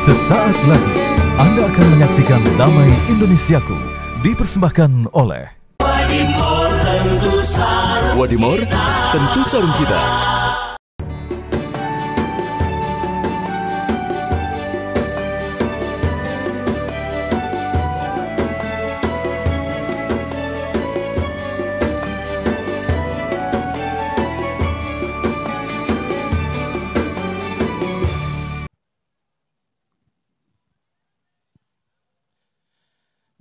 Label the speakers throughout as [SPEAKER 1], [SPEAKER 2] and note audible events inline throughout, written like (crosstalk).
[SPEAKER 1] Sesaat lagi Anda akan menyaksikan Damai Indonesiaku dipersembahkan oleh Wadimor tentu sarung kita.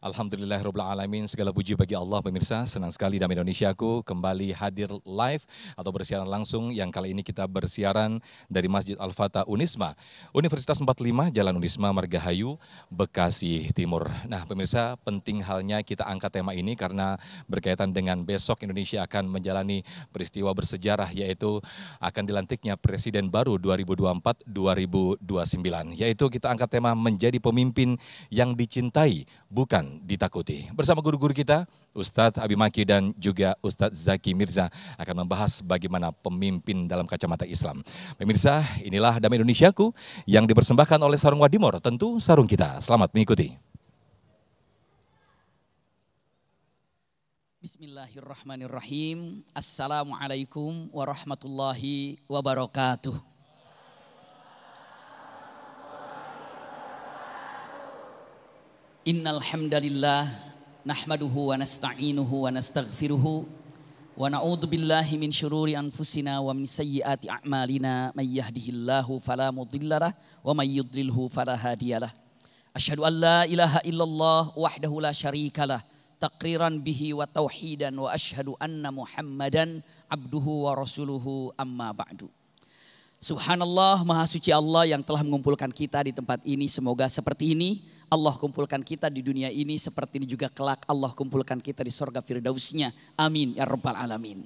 [SPEAKER 1] Alhamdulillah Alamin, segala puji bagi Allah pemirsa. Senang sekali dalam Indonesiaku kembali hadir live atau bersiaran langsung yang kali ini kita bersiaran dari Masjid Al-Fatah Unisma. Universitas 45 Jalan Unisma Margahayu, Bekasi Timur. Nah pemirsa penting halnya kita angkat tema ini karena berkaitan dengan besok Indonesia akan menjalani peristiwa bersejarah yaitu akan dilantiknya Presiden baru 2024-2029. Yaitu kita angkat tema menjadi pemimpin yang dicintai bukan ditakuti. Bersama guru-guru kita, Ustadz Abimaki dan juga Ustadz Zaki Mirza akan membahas bagaimana pemimpin dalam kacamata Islam. Pemirsa, inilah Damai Indonesiaku yang dipersembahkan oleh Sarung Wadimor, tentu sarung kita. Selamat mengikuti.
[SPEAKER 2] Bismillahirrahmanirrahim. Assalamualaikum warahmatullahi wabarakatuh. Innal hamdalillah nahmaduhu wa nasta'inuhu wa nastaghfiruhu wa na'udzu billahi min shururi anfusina wa min sayyiati a'malina may yahdihillahu fala mudhillalah wa may yudlilhu fala hadiyalah asyhadu an la ilaha illallah wahdahu la syarikalah taqriran bihi wa tauhidan wa asyhadu anna muhammadan abduhu wa rasuluhu amma ba'du Subhanallah, Maha Suci Allah yang telah mengumpulkan kita di tempat ini. Semoga seperti ini Allah kumpulkan kita di dunia ini seperti ini juga kelak Allah kumpulkan kita di sorga firdausnya. Amin ya rabbal alamin.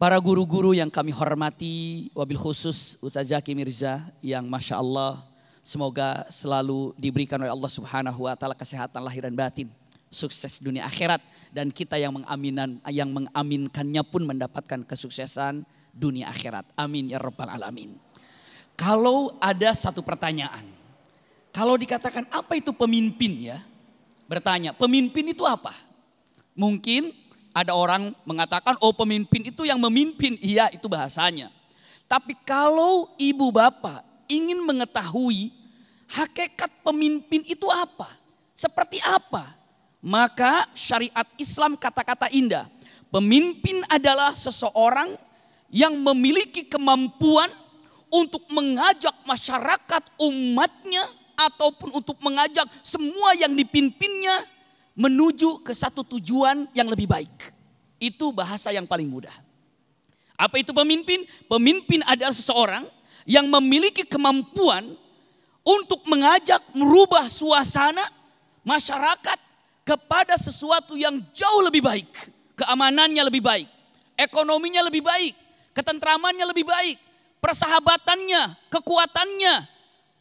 [SPEAKER 2] Para guru-guru yang kami hormati, wabil khusus Ustaz Zaki Mirza yang Masya Allah semoga selalu diberikan oleh Allah Subhanahu wa taala kesehatan lahir dan batin, sukses dunia akhirat dan kita yang mengaminan yang mengaminkannya pun mendapatkan kesuksesan dunia akhirat. Amin ya rabbal alamin. Kalau ada satu pertanyaan kalau dikatakan apa itu pemimpin ya? Bertanya, pemimpin itu apa? Mungkin ada orang mengatakan, oh pemimpin itu yang memimpin. Iya, itu bahasanya. Tapi kalau ibu bapak ingin mengetahui hakikat pemimpin itu apa? Seperti apa? Maka syariat Islam kata-kata indah. Pemimpin adalah seseorang yang memiliki kemampuan untuk mengajak masyarakat umatnya ataupun untuk mengajak semua yang dipimpinnya menuju ke satu tujuan yang lebih baik. Itu bahasa yang paling mudah. Apa itu pemimpin? Pemimpin adalah seseorang yang memiliki kemampuan untuk mengajak merubah suasana masyarakat kepada sesuatu yang jauh lebih baik. Keamanannya lebih baik, ekonominya lebih baik, ketentramannya lebih baik, persahabatannya, kekuatannya,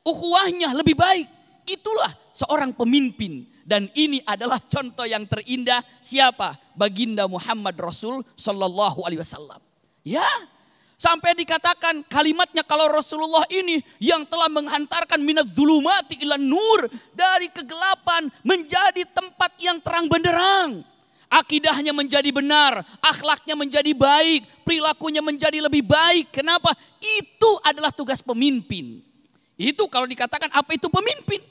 [SPEAKER 2] ukhuwahnya lebih baik. Itulah seorang pemimpin dan ini adalah contoh yang terindah siapa? Baginda Muhammad Rasul sallallahu alaihi wasallam. Ya, sampai dikatakan kalimatnya kalau Rasulullah ini yang telah menghantarkan minat zulumati ilan nur dari kegelapan menjadi tempat yang terang benderang. Akidahnya menjadi benar, akhlaknya menjadi baik, perilakunya menjadi lebih baik. Kenapa? Itu adalah tugas pemimpin. Itu kalau dikatakan apa itu pemimpin.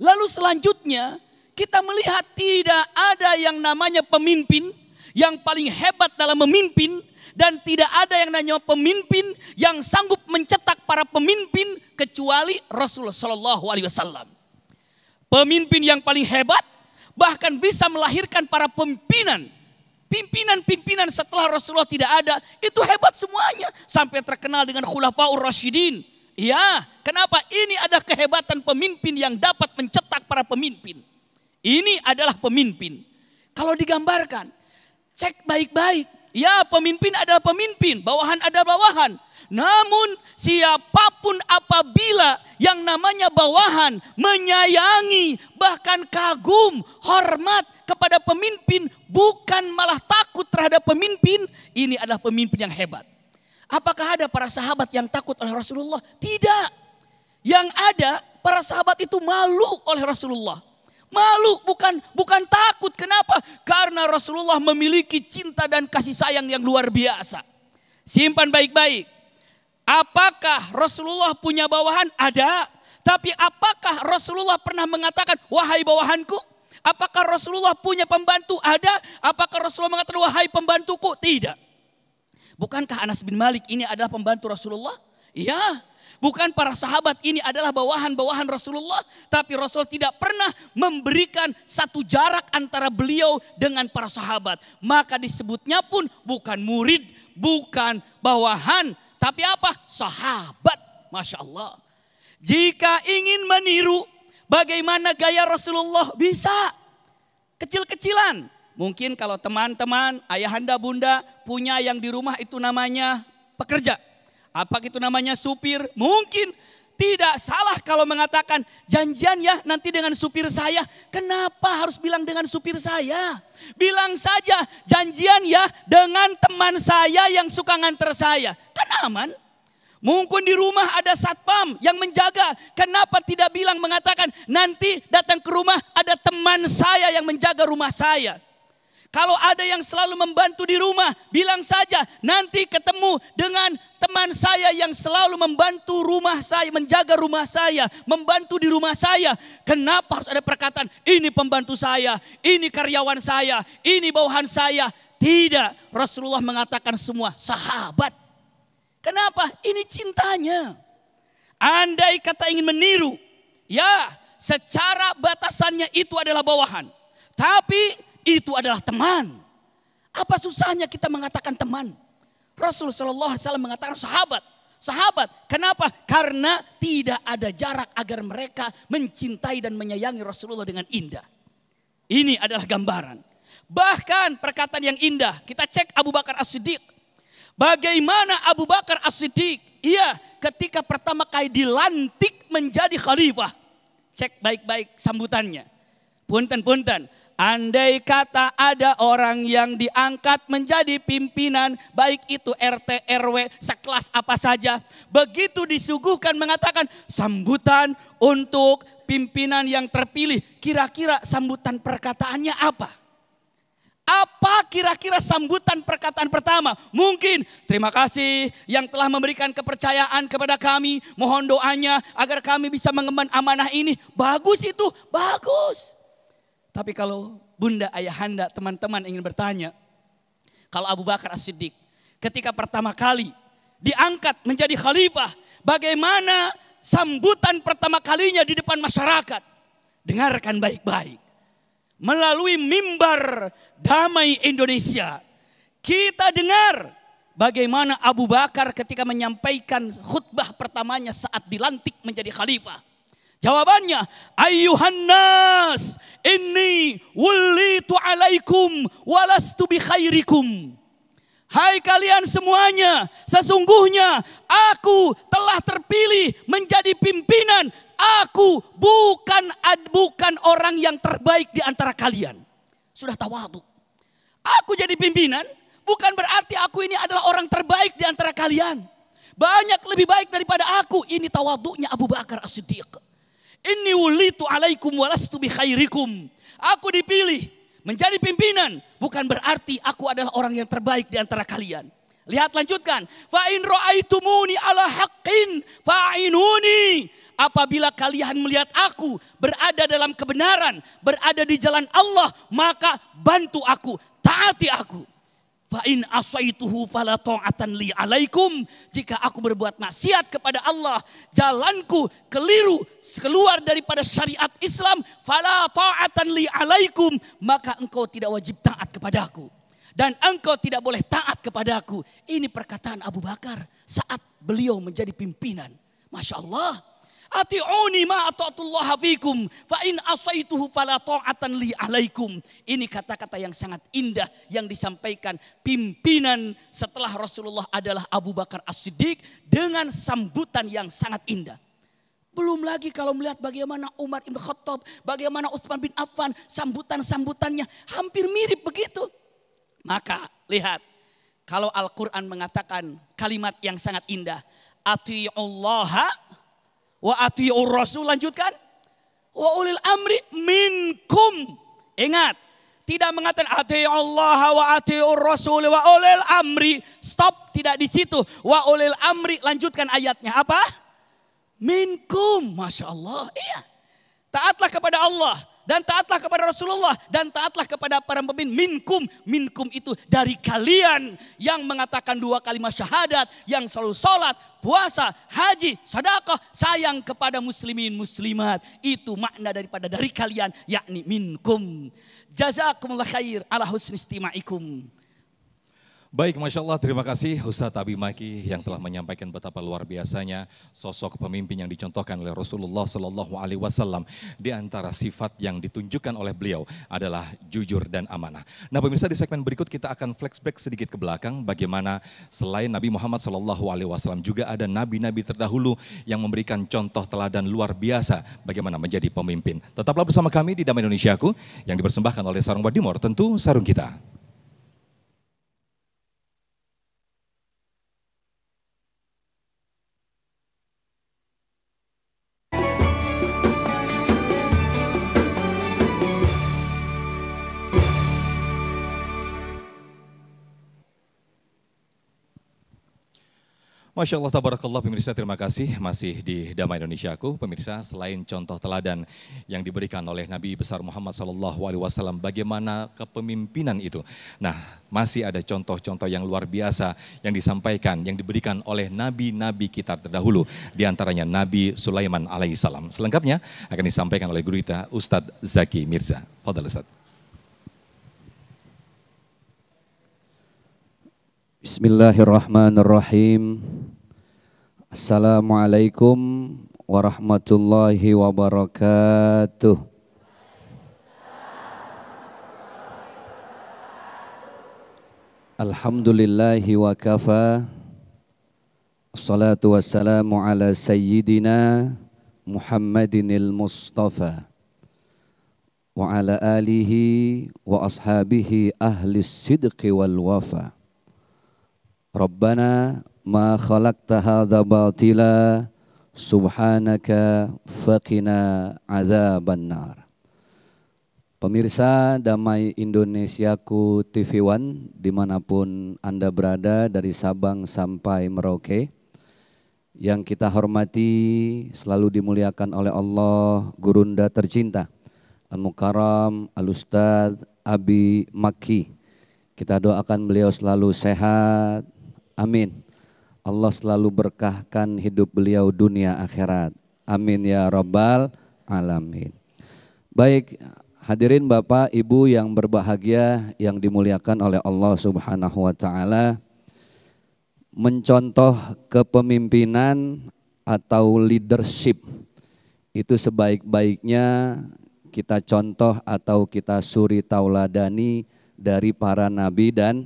[SPEAKER 2] Lalu selanjutnya kita melihat tidak ada yang namanya pemimpin yang paling hebat dalam memimpin dan tidak ada yang namanya pemimpin yang sanggup mencetak para pemimpin kecuali Rasulullah Shallallahu Alaihi Wasallam. Pemimpin yang paling hebat bahkan bisa melahirkan para pimpinan pimpinan-pimpinan setelah Rasulullah tidak ada itu hebat semuanya sampai terkenal dengan khulafaur Rashidin. Iya, kenapa? Ini ada kehebatan pemimpin yang dapat mencetak para pemimpin. Ini adalah pemimpin. Kalau digambarkan, cek baik-baik. Ya, pemimpin adalah pemimpin, bawahan adalah bawahan. Namun siapapun apabila yang namanya bawahan menyayangi bahkan kagum, hormat kepada pemimpin bukan malah takut terhadap pemimpin, ini adalah pemimpin yang hebat. Apakah ada para sahabat yang takut oleh Rasulullah? Tidak. Yang ada para sahabat itu malu oleh Rasulullah. Malu bukan bukan takut. Kenapa? Karena Rasulullah memiliki cinta dan kasih sayang yang luar biasa. Simpan baik-baik. Apakah Rasulullah punya bawahan? Ada. Tapi apakah Rasulullah pernah mengatakan, "Wahai bawahanku"? Apakah Rasulullah punya pembantu? Ada. Apakah Rasulullah mengatakan, "Wahai pembantuku"? Tidak. Bukankah Anas bin Malik ini adalah pembantu Rasulullah? Ya, Bukan para sahabat ini adalah bawahan-bawahan Rasulullah. Tapi Rasul tidak pernah memberikan satu jarak antara beliau dengan para sahabat. Maka disebutnya pun bukan murid, bukan bawahan. Tapi apa? Sahabat. Masya Allah. Jika ingin meniru bagaimana gaya Rasulullah bisa. Kecil-kecilan Mungkin kalau teman-teman, ayahanda, bunda punya yang di rumah itu namanya pekerja. Apa itu namanya supir? Mungkin tidak salah kalau mengatakan janjian ya nanti dengan supir saya. Kenapa harus bilang dengan supir saya? Bilang saja janjian ya dengan teman saya yang suka nganter saya. Kan aman. Mungkin di rumah ada satpam yang menjaga. Kenapa tidak bilang mengatakan nanti datang ke rumah ada teman saya yang menjaga rumah saya. Kalau ada yang selalu membantu di rumah, bilang saja nanti ketemu dengan teman saya yang selalu membantu rumah saya, menjaga rumah saya, membantu di rumah saya. Kenapa harus ada perkataan ini pembantu saya, ini karyawan saya, ini bawahan saya? Tidak, Rasulullah mengatakan semua sahabat. Kenapa? Ini cintanya. Andai kata ingin meniru, ya secara batasannya itu adalah bawahan. Tapi itu adalah teman. Apa susahnya kita mengatakan teman? Rasul Shallallahu Alaihi Wasallam mengatakan sahabat. Sahabat, kenapa? Karena tidak ada jarak agar mereka mencintai dan menyayangi Rasulullah dengan indah. Ini adalah gambaran. Bahkan perkataan yang indah, kita cek Abu Bakar As-Siddiq. Bagaimana Abu Bakar As-Siddiq? Iya, ketika pertama kali dilantik menjadi khalifah. Cek baik-baik sambutannya. Punten-punten, Andai kata ada orang yang diangkat menjadi pimpinan, baik itu RT, RW, sekelas apa saja, begitu disuguhkan mengatakan sambutan untuk pimpinan yang terpilih, kira-kira sambutan perkataannya apa? Apa kira-kira sambutan perkataan pertama? Mungkin terima kasih yang telah memberikan kepercayaan kepada kami. Mohon doanya agar kami bisa mengemban amanah ini. Bagus itu, bagus. Tapi kalau bunda, ayahanda, teman-teman ingin bertanya, kalau Abu Bakar As-Siddiq ketika pertama kali diangkat menjadi khalifah, bagaimana sambutan pertama kalinya di depan masyarakat? Dengarkan baik-baik. Melalui mimbar damai Indonesia, kita dengar bagaimana Abu Bakar ketika menyampaikan khutbah pertamanya saat dilantik menjadi khalifah. Jawabannya, ayuhan nas, ini tu alaikum walastu bi khairikum. Hai kalian semuanya, sesungguhnya aku telah terpilih menjadi pimpinan. Aku bukan bukan orang yang terbaik di antara kalian. Sudah tawadu. Aku jadi pimpinan bukan berarti aku ini adalah orang terbaik di antara kalian. Banyak lebih baik daripada aku. Ini tawadunya Abu Bakar As-Siddiq. Ini wulitu alaikum walastu bi khairikum. Aku dipilih menjadi pimpinan bukan berarti aku adalah orang yang terbaik di antara kalian. Lihat lanjutkan. Fa in ra'aitumuni ala haqqin fa'inuni. Apabila kalian melihat aku berada dalam kebenaran, berada di jalan Allah, maka bantu aku, taati aku. Fain asaituhu fala ta'atan li alaikum. Jika aku berbuat maksiat kepada Allah, jalanku keliru keluar daripada syariat Islam, fala ta'atan li alaikum, maka engkau tidak wajib taat kepadaku dan engkau tidak boleh taat kepadaku. Ini perkataan Abu Bakar saat beliau menjadi pimpinan. Masya Allah. Ati'uni ma hafikum. Fa in asaituhu fala ta'atan li Ini kata-kata yang sangat indah yang disampaikan pimpinan setelah Rasulullah adalah Abu Bakar As-Siddiq dengan sambutan yang sangat indah. Belum lagi kalau melihat bagaimana Umar Ibn Khattab, bagaimana Utsman bin Affan, sambutan-sambutannya hampir mirip begitu. Maka lihat, kalau Al-Quran mengatakan kalimat yang sangat indah. Ati'ullaha Wa atiur rasul lanjutkan. Wa ulil amri minkum. Ingat, tidak mengatakan ati Allah wa ati rasul wa ulil amri. Stop, tidak di situ. Wa ulil amri lanjutkan ayatnya apa? Minkum, masya Allah. Iya. Taatlah kepada Allah dan taatlah kepada Rasulullah dan taatlah kepada para pemimpin minkum minkum itu dari kalian yang mengatakan dua kalimat syahadat yang selalu sholat puasa haji sedekah sayang kepada muslimin muslimat itu makna daripada dari kalian yakni minkum jazakumullah khair ala husni istimaikum
[SPEAKER 1] Baik, Masya Allah, terima kasih Ustaz Abi Maki yang telah menyampaikan betapa luar biasanya sosok pemimpin yang dicontohkan oleh Rasulullah Shallallahu Alaihi Wasallam. Di antara sifat yang ditunjukkan oleh beliau adalah jujur dan amanah. Nah, pemirsa di segmen berikut kita akan flashback sedikit ke belakang bagaimana selain Nabi Muhammad Shallallahu Alaihi Wasallam juga ada nabi-nabi terdahulu yang memberikan contoh teladan luar biasa bagaimana menjadi pemimpin. Tetaplah bersama kami di Damai Indonesiaku yang dipersembahkan oleh Sarung Badimor, tentu sarung kita. Masya Allah, tabarakallah pemirsa, terima kasih masih di Damai Indonesia aku. Pemirsa, selain contoh teladan yang diberikan oleh Nabi besar Muhammad SAW, bagaimana kepemimpinan itu? Nah, masih ada contoh-contoh yang luar biasa yang disampaikan, yang diberikan oleh nabi-nabi kita terdahulu, diantaranya Nabi Sulaiman alaihissalam. Selengkapnya akan disampaikan oleh guru kita Ustadz Zaki Mirza. Fadal Ustadz.
[SPEAKER 3] Bismillahirrahmanirrahim. Assalamualaikum warahmatullahi wabarakatuh. Alhamdulillahi wa kafa. Salatu wassalamu ala sayyidina Muhammadinil Mustafa wa ala alihi wa ashabihi ahli sidqi wal wafa. Rabbana ma khalaqta hadza batila subhanaka faqina adzaban Pemirsa Damai Indonesiaku TV One dimanapun Anda berada dari Sabang sampai Merauke yang kita hormati selalu dimuliakan oleh Allah gurunda tercinta Al-Mukarram al ustaz Abi Maki kita doakan beliau selalu sehat amin Allah selalu berkahkan hidup beliau dunia akhirat. Amin ya Rabbal Alamin. Baik, hadirin Bapak, Ibu yang berbahagia yang dimuliakan oleh Allah Subhanahu wa taala. Mencontoh kepemimpinan atau leadership itu sebaik-baiknya kita contoh atau kita suri tauladani dari para nabi dan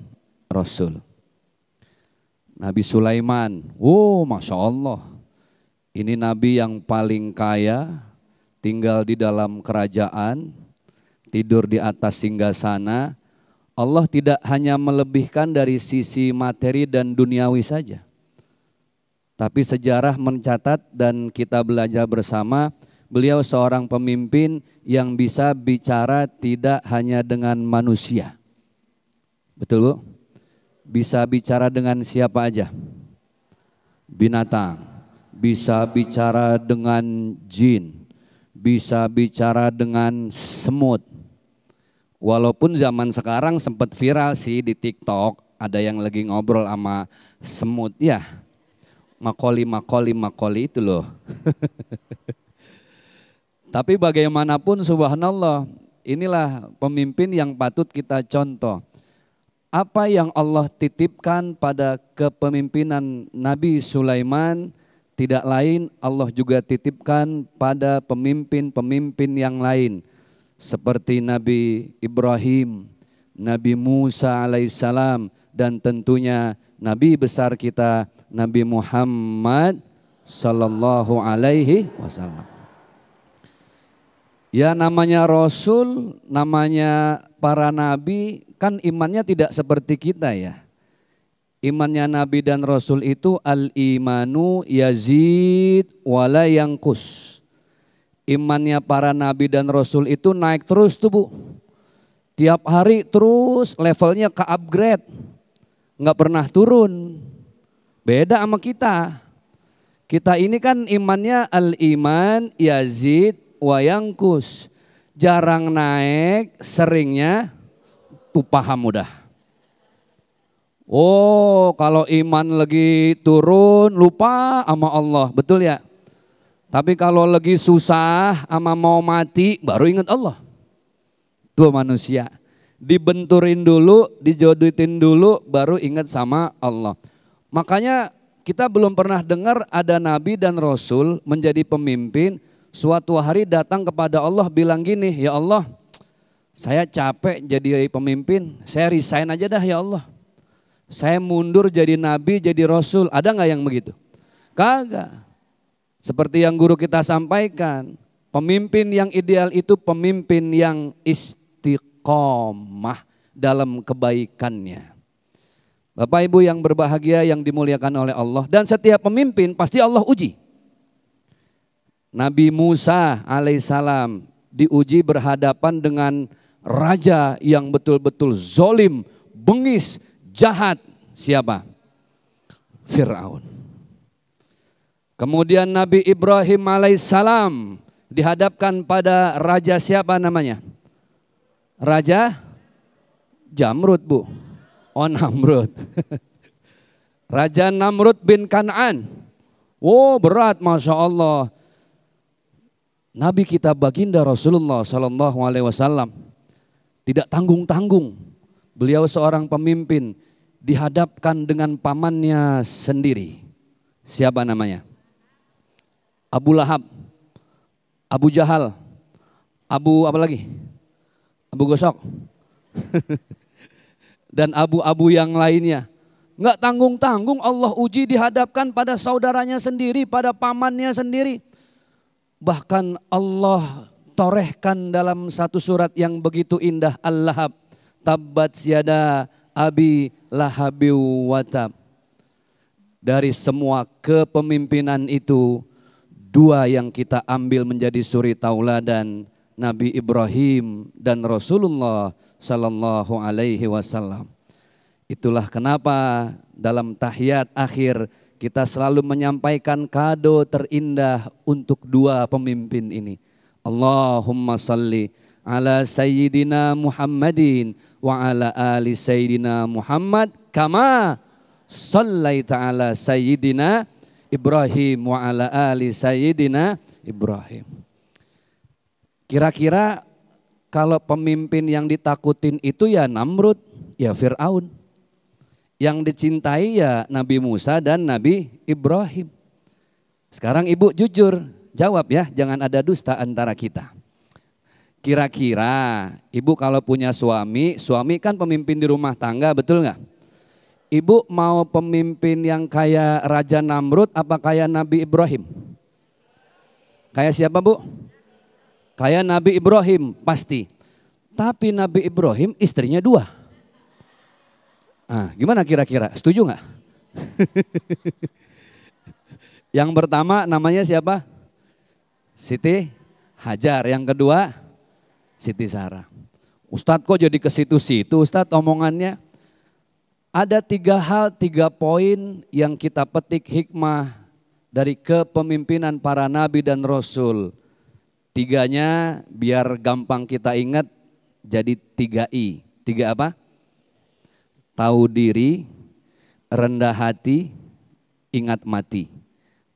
[SPEAKER 3] rasul. Nabi Sulaiman. Wow, Masya Allah. Ini Nabi yang paling kaya, tinggal di dalam kerajaan, tidur di atas singgah sana. Allah tidak hanya melebihkan dari sisi materi dan duniawi saja. Tapi sejarah mencatat dan kita belajar bersama, beliau seorang pemimpin yang bisa bicara tidak hanya dengan manusia. Betul, Bu? bisa bicara dengan siapa aja. Binatang bisa bicara dengan jin, bisa bicara dengan semut. Walaupun zaman sekarang sempat viral sih di TikTok, ada yang lagi ngobrol sama semut ya. Makoli, makoli, makoli itu loh. (laughs) Tapi bagaimanapun subhanallah, inilah pemimpin yang patut kita contoh apa yang Allah titipkan pada kepemimpinan Nabi Sulaiman tidak lain Allah juga titipkan pada pemimpin-pemimpin yang lain seperti Nabi Ibrahim, Nabi Musa alaihissalam dan tentunya Nabi besar kita Nabi Muhammad sallallahu alaihi wasallam. Ya namanya rasul, namanya para nabi kan imannya tidak seperti kita ya. Imannya Nabi dan Rasul itu al-imanu yazid wala yangkus. Imannya para Nabi dan Rasul itu naik terus tuh Bu. Tiap hari terus levelnya ke upgrade. Nggak pernah turun. Beda sama kita. Kita ini kan imannya al-iman yazid wayangkus. Jarang naik, seringnya satu paham udah. Oh, kalau iman lagi turun lupa sama Allah, betul ya? Tapi kalau lagi susah sama mau mati baru ingat Allah. Tuh manusia. Dibenturin dulu, dijodohin dulu baru ingat sama Allah. Makanya kita belum pernah dengar ada nabi dan rasul menjadi pemimpin suatu hari datang kepada Allah bilang gini, "Ya Allah, saya capek jadi pemimpin, saya resign aja dah ya Allah. Saya mundur jadi nabi, jadi rasul. Ada nggak yang begitu? Kagak. Seperti yang guru kita sampaikan, pemimpin yang ideal itu pemimpin yang istiqomah dalam kebaikannya. Bapak Ibu yang berbahagia yang dimuliakan oleh Allah dan setiap pemimpin pasti Allah uji. Nabi Musa alaihissalam diuji berhadapan dengan raja yang betul-betul zolim, bengis, jahat. Siapa? Fir'aun. Kemudian Nabi Ibrahim alaihissalam dihadapkan pada raja siapa namanya? Raja Jamrud bu. Oh Namrud. (laughs) raja Namrud bin Kan'an. Oh berat Masya Allah. Nabi kita baginda Rasulullah Sallallahu Alaihi Wasallam tidak tanggung-tanggung. Beliau seorang pemimpin dihadapkan dengan pamannya sendiri. Siapa namanya? Abu Lahab, Abu Jahal, Abu apa lagi? Abu Gosok. (laughs) Dan abu-abu yang lainnya. Enggak tanggung-tanggung Allah uji dihadapkan pada saudaranya sendiri, pada pamannya sendiri. Bahkan Allah ditorehkan dalam satu surat yang begitu indah Al-Lahab. Tabbat siada abi lahabi watab. Dari semua kepemimpinan itu, dua yang kita ambil menjadi suri tauladan Nabi Ibrahim dan Rasulullah Sallallahu Alaihi Wasallam. Itulah kenapa dalam tahiyat akhir kita selalu menyampaikan kado terindah untuk dua pemimpin ini. Allahumma salli ala sayyidina Muhammadin wa ala ali sayyidina Muhammad kama sallaita ala sayyidina Ibrahim wa ala ali sayyidina Ibrahim. Kira-kira kalau pemimpin yang ditakutin itu ya Namrud, ya Fir'aun. Yang dicintai ya Nabi Musa dan Nabi Ibrahim. Sekarang ibu jujur, Jawab ya, jangan ada dusta antara kita. Kira-kira ibu kalau punya suami, suami kan pemimpin di rumah tangga, betul nggak? Ibu mau pemimpin yang kayak Raja Namrud apa kayak Nabi Ibrahim? Kayak siapa bu? Kayak Nabi Ibrahim pasti. Tapi Nabi Ibrahim istrinya dua. Nah, gimana kira-kira? Setuju nggak? (laughs) yang pertama namanya siapa? Siti Hajar. Yang kedua Siti Sarah. Ustadz kok jadi ke situ-situ Ustadz omongannya? Ada tiga hal, tiga poin yang kita petik hikmah dari kepemimpinan para nabi dan rasul. Tiganya biar gampang kita ingat jadi tiga I. Tiga apa? Tahu diri, rendah hati, ingat mati.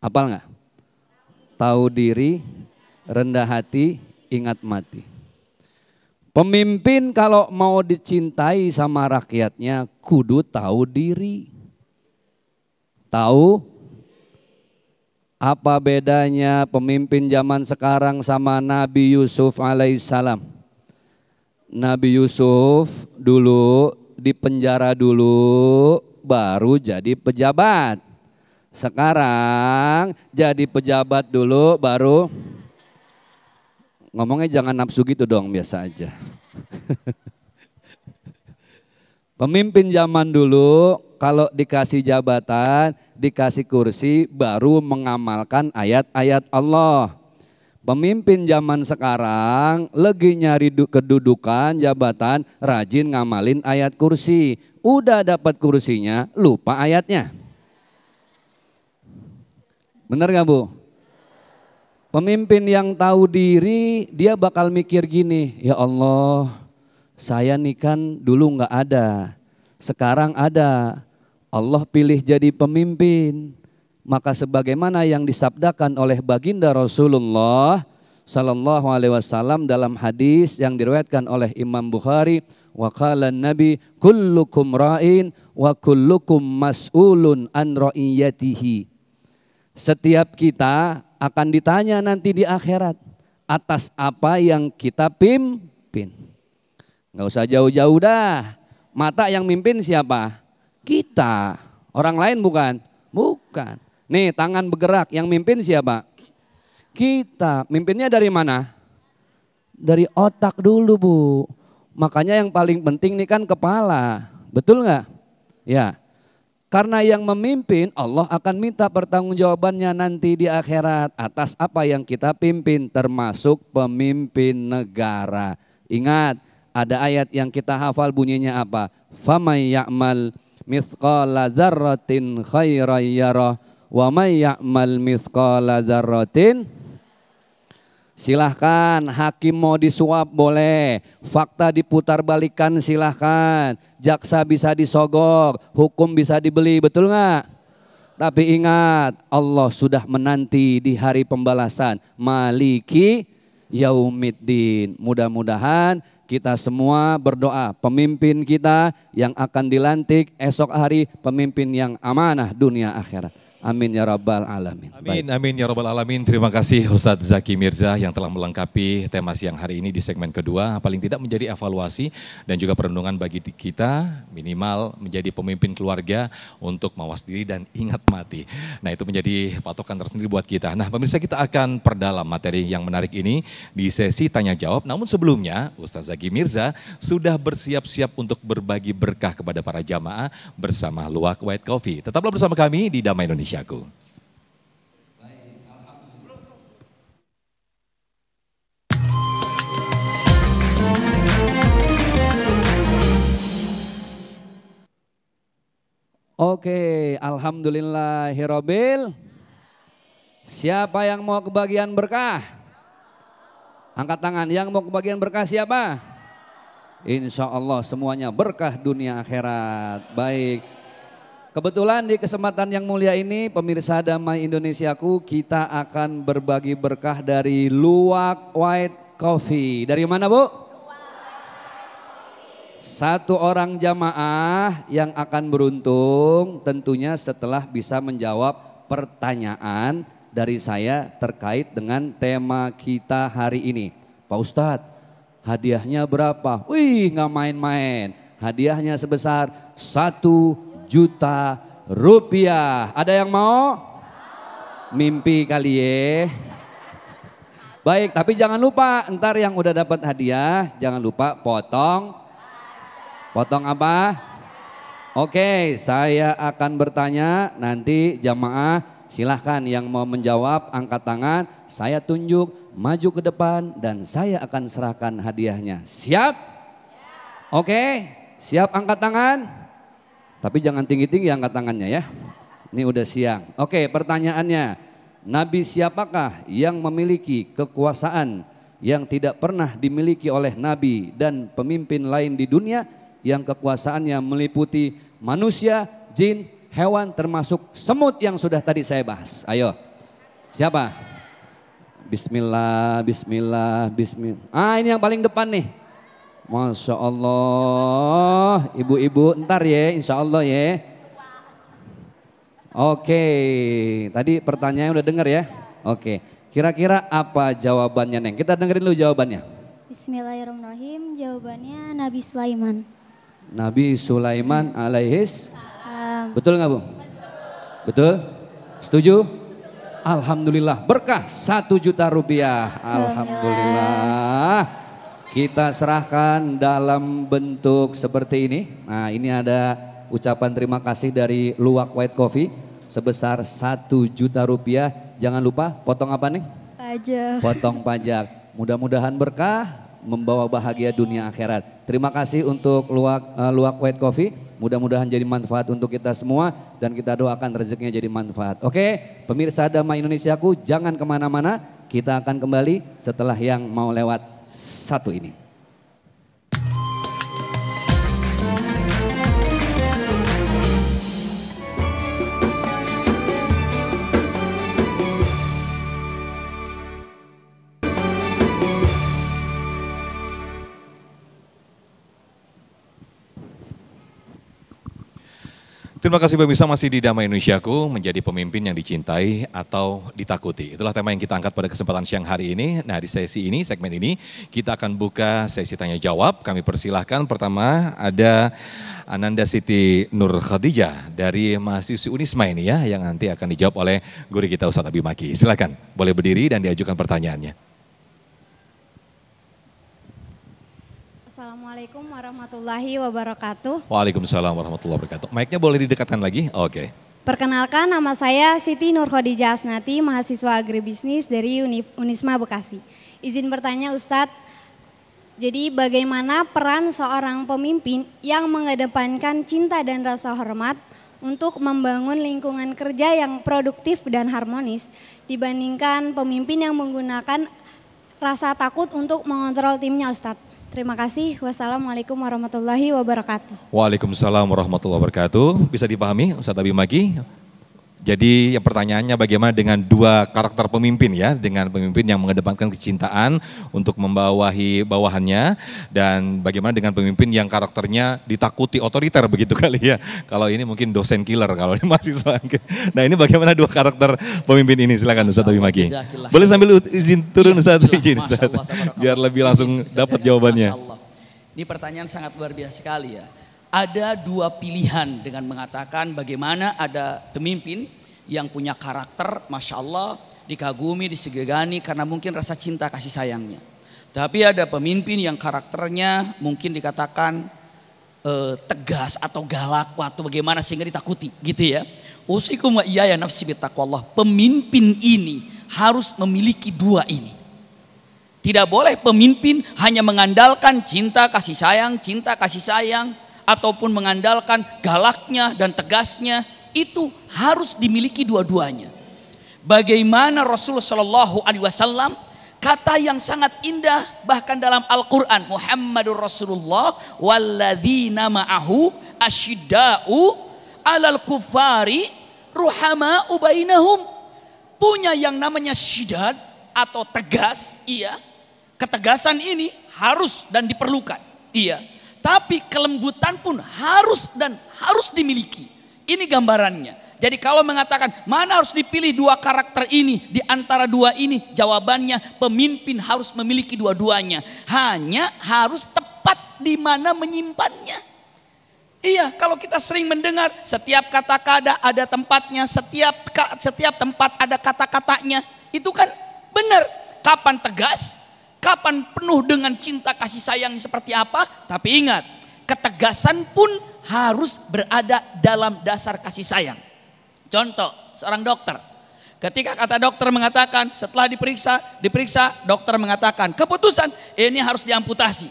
[SPEAKER 3] Apal nggak? tahu diri, rendah hati, ingat mati. Pemimpin kalau mau dicintai sama rakyatnya kudu tahu diri. Tahu apa bedanya pemimpin zaman sekarang sama Nabi Yusuf alaihissalam? Nabi Yusuf dulu di penjara dulu baru jadi pejabat. Sekarang jadi pejabat dulu baru ngomongnya jangan nafsu gitu dong biasa aja. (laughs) Pemimpin zaman dulu kalau dikasih jabatan, dikasih kursi baru mengamalkan ayat-ayat Allah. Pemimpin zaman sekarang lagi nyari kedudukan, jabatan, rajin ngamalin ayat kursi. Udah dapat kursinya, lupa ayatnya. Benar nggak Bu? Pemimpin yang tahu diri, dia bakal mikir gini, ya Allah, saya nih kan dulu nggak ada, sekarang ada. Allah pilih jadi pemimpin. Maka sebagaimana yang disabdakan oleh baginda Rasulullah Sallallahu Alaihi Wasallam dalam hadis yang diriwayatkan oleh Imam Bukhari, wakalan Nabi, kullukum ra'in wa kullukum mas'ulun an ra'iyatihi. Setiap kita akan ditanya nanti di akhirat atas apa yang kita pimpin. Gak usah jauh-jauh dah. Mata yang mimpin siapa? Kita. Orang lain bukan? Bukan. Nih tangan bergerak yang mimpin siapa? Kita. Mimpinnya dari mana? Dari otak dulu bu. Makanya yang paling penting nih kan kepala. Betul nggak? Ya. Karena yang memimpin Allah akan minta pertanggungjawabannya nanti di akhirat atas apa yang kita pimpin termasuk pemimpin negara. Ingat ada ayat yang kita hafal bunyinya apa? Famay ya'mal mithqala dzarratin khairan yarah wa may ya'mal mithqala dzarratin Silahkan, hakim mau disuap boleh, fakta diputar balikan silahkan, jaksa bisa disogok, hukum bisa dibeli, betul nggak? Tapi ingat, Allah sudah menanti di hari pembalasan. Maliki yaumiddin. Mudah-mudahan kita semua berdoa pemimpin kita yang akan dilantik esok hari pemimpin yang amanah dunia akhirat. Amin ya rabbal alamin.
[SPEAKER 1] Amin, Baik. amin ya rabbal alamin. Terima kasih Ustadz Zaki Mirza yang telah melengkapi tema siang hari ini di segmen kedua. Paling tidak menjadi evaluasi dan juga perenungan bagi kita minimal menjadi pemimpin keluarga untuk mawas diri dan ingat mati. Nah itu menjadi patokan tersendiri buat kita. Nah pemirsa kita akan perdalam materi yang menarik ini di sesi tanya jawab. Namun sebelumnya Ustadz Zaki Mirza sudah bersiap-siap untuk berbagi berkah kepada para jamaah bersama Luak White Coffee. Tetaplah bersama kami di Damai Indonesia. Indonesiaku.
[SPEAKER 3] Oke, alhamdulillahirobbil. Siapa yang mau kebagian berkah? Angkat tangan, yang mau kebagian berkah siapa? Insya Allah semuanya berkah dunia akhirat. Baik, Kebetulan di kesempatan yang mulia ini pemirsa Damai Indonesiaku kita akan berbagi berkah dari Luwak White Coffee. Dari mana Bu? Satu orang jamaah yang akan beruntung tentunya setelah bisa menjawab pertanyaan dari saya terkait dengan tema kita hari ini. Pak Ustadz hadiahnya berapa? Wih nggak main-main. Hadiahnya sebesar satu juta rupiah. Ada yang mau? Mimpi kali ya. Baik, tapi jangan lupa ntar yang udah dapat hadiah, jangan lupa potong. Potong apa? Oke, saya akan bertanya nanti jamaah silahkan yang mau menjawab angkat tangan, saya tunjuk maju ke depan dan saya akan serahkan hadiahnya. Siap? Oke, siap angkat tangan? Tapi jangan tinggi-tinggi angkat tangannya ya. Ini udah siang. Oke, pertanyaannya. Nabi siapakah yang memiliki kekuasaan yang tidak pernah dimiliki oleh nabi dan pemimpin lain di dunia yang kekuasaannya meliputi manusia, jin, hewan termasuk semut yang sudah tadi saya bahas. Ayo. Siapa? Bismillah, bismillah, bismillah. Ah, ini yang paling depan nih. Masya Allah. Ibu-ibu ntar ya insya Allah ya. Oke, tadi pertanyaan udah denger ya. Oke, kira-kira apa jawabannya Neng? Kita dengerin dulu jawabannya.
[SPEAKER 4] Bismillahirrahmanirrahim, jawabannya Nabi Sulaiman.
[SPEAKER 3] Nabi Sulaiman alaihis. Um, Betul nggak Bu? Betul? Setuju? Alhamdulillah, berkah satu juta rupiah. Ya. Alhamdulillah kita serahkan dalam bentuk seperti ini. Nah, ini ada ucapan terima kasih dari Luwak White Coffee sebesar satu juta rupiah. Jangan lupa potong apa nih?
[SPEAKER 4] Pajak. Potong
[SPEAKER 3] pajak. Mudah-mudahan berkah, membawa bahagia dunia akhirat. Terima kasih untuk Luwak uh, Luwak White Coffee. Mudah-mudahan jadi manfaat untuk kita semua dan kita doakan rezekinya jadi manfaat. Oke, pemirsa Dama Indonesiaku jangan kemana-mana. Kita akan kembali setelah yang mau lewat satu ini.
[SPEAKER 1] Terima kasih pemirsa masih di Damai Indonesiaku menjadi pemimpin yang dicintai atau ditakuti. Itulah tema yang kita angkat pada kesempatan siang hari ini. Nah di sesi ini, segmen ini kita akan buka sesi tanya jawab. Kami persilahkan pertama ada Ananda Siti Nur Khadijah dari mahasiswi Unisma ini ya yang nanti akan dijawab oleh guru kita Ustadz Abimaki. Silakan boleh berdiri dan diajukan pertanyaannya.
[SPEAKER 4] Assalamualaikum warahmatullahi wabarakatuh.
[SPEAKER 1] Waalaikumsalam warahmatullahi wabarakatuh. Mic-nya boleh didekatkan lagi? Oke. Okay.
[SPEAKER 4] Perkenalkan nama saya Siti Nurkhodijah Asnati, mahasiswa agribisnis dari Unisma Bekasi. Izin bertanya Ustadz, jadi bagaimana peran seorang pemimpin yang mengedepankan cinta dan rasa hormat untuk membangun lingkungan kerja yang produktif dan harmonis dibandingkan pemimpin yang menggunakan rasa takut untuk mengontrol timnya Ustadz? Terima kasih. Wassalamualaikum warahmatullahi wabarakatuh.
[SPEAKER 1] Waalaikumsalam warahmatullahi wabarakatuh. Bisa dipahami Ustaz Abi Maki? Jadi ya pertanyaannya bagaimana dengan dua karakter pemimpin ya, dengan pemimpin yang mengedepankan kecintaan untuk membawahi bawahannya dan bagaimana dengan pemimpin yang karakternya ditakuti otoriter begitu (laughs) kali ya. Kalau ini mungkin dosen killer kalau ini (laughs) mahasiswa. Nah ini bagaimana dua karakter pemimpin ini silakan Ustaz Abi Maki. Boleh sambil izin turun iya, Ustaz, izin Ustaz. Biar lebih langsung dapat jawabannya.
[SPEAKER 2] Ini pertanyaan sangat luar biasa sekali ya ada dua pilihan dengan mengatakan bagaimana ada pemimpin yang punya karakter, masya Allah, dikagumi, disegegani karena mungkin rasa cinta kasih sayangnya. Tapi ada pemimpin yang karakternya mungkin dikatakan eh, tegas atau galak atau bagaimana sehingga ditakuti, gitu ya. Usikum wa iya ya nafsi bitaqwallah. Pemimpin ini harus memiliki dua ini. Tidak boleh pemimpin hanya mengandalkan cinta kasih sayang, cinta kasih sayang, ataupun mengandalkan galaknya dan tegasnya itu harus dimiliki dua-duanya. Bagaimana Rasulullah Shallallahu Alaihi Wasallam kata yang sangat indah bahkan dalam Al-Quran Muhammadur Rasulullah nama ma'ahu asyidda'u alal kufari ruhama ubainahum punya yang namanya syidad atau tegas iya ketegasan ini harus dan diperlukan iya tapi kelembutan pun harus dan harus dimiliki. Ini gambarannya. Jadi kalau mengatakan mana harus dipilih dua karakter ini di antara dua ini, jawabannya pemimpin harus memiliki dua-duanya. Hanya harus tepat di mana menyimpannya. Iya, kalau kita sering mendengar setiap kata-kata ada tempatnya, setiap setiap tempat ada kata-katanya. Itu kan benar. Kapan tegas, Kapan penuh dengan cinta kasih sayang seperti apa? Tapi ingat, ketegasan pun harus berada dalam dasar kasih sayang. Contoh, seorang dokter. Ketika kata dokter mengatakan setelah diperiksa, diperiksa dokter mengatakan keputusan ini harus diamputasi.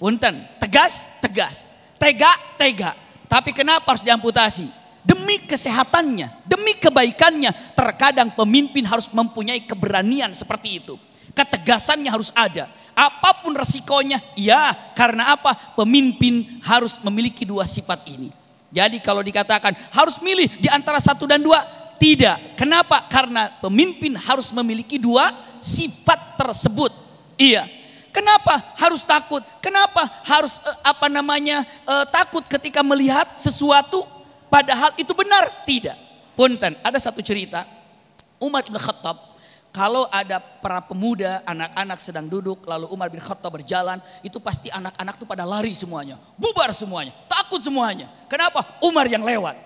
[SPEAKER 2] Punten, tegas, tegas. Tega, tega. Tapi kenapa harus diamputasi? Demi kesehatannya, demi kebaikannya, terkadang pemimpin harus mempunyai keberanian seperti itu ketegasannya harus ada. Apapun resikonya, ya karena apa? Pemimpin harus memiliki dua sifat ini. Jadi kalau dikatakan harus milih di antara satu dan dua, tidak. Kenapa? Karena pemimpin harus memiliki dua sifat tersebut. Iya. Kenapa harus takut? Kenapa harus eh, apa namanya eh, takut ketika melihat sesuatu padahal itu benar? Tidak. Punten, ada satu cerita Umar bin Khattab kalau ada para pemuda, anak-anak sedang duduk, lalu Umar bin Khattab berjalan, itu pasti anak-anak itu pada lari semuanya, bubar semuanya, takut semuanya. Kenapa? Umar yang lewat.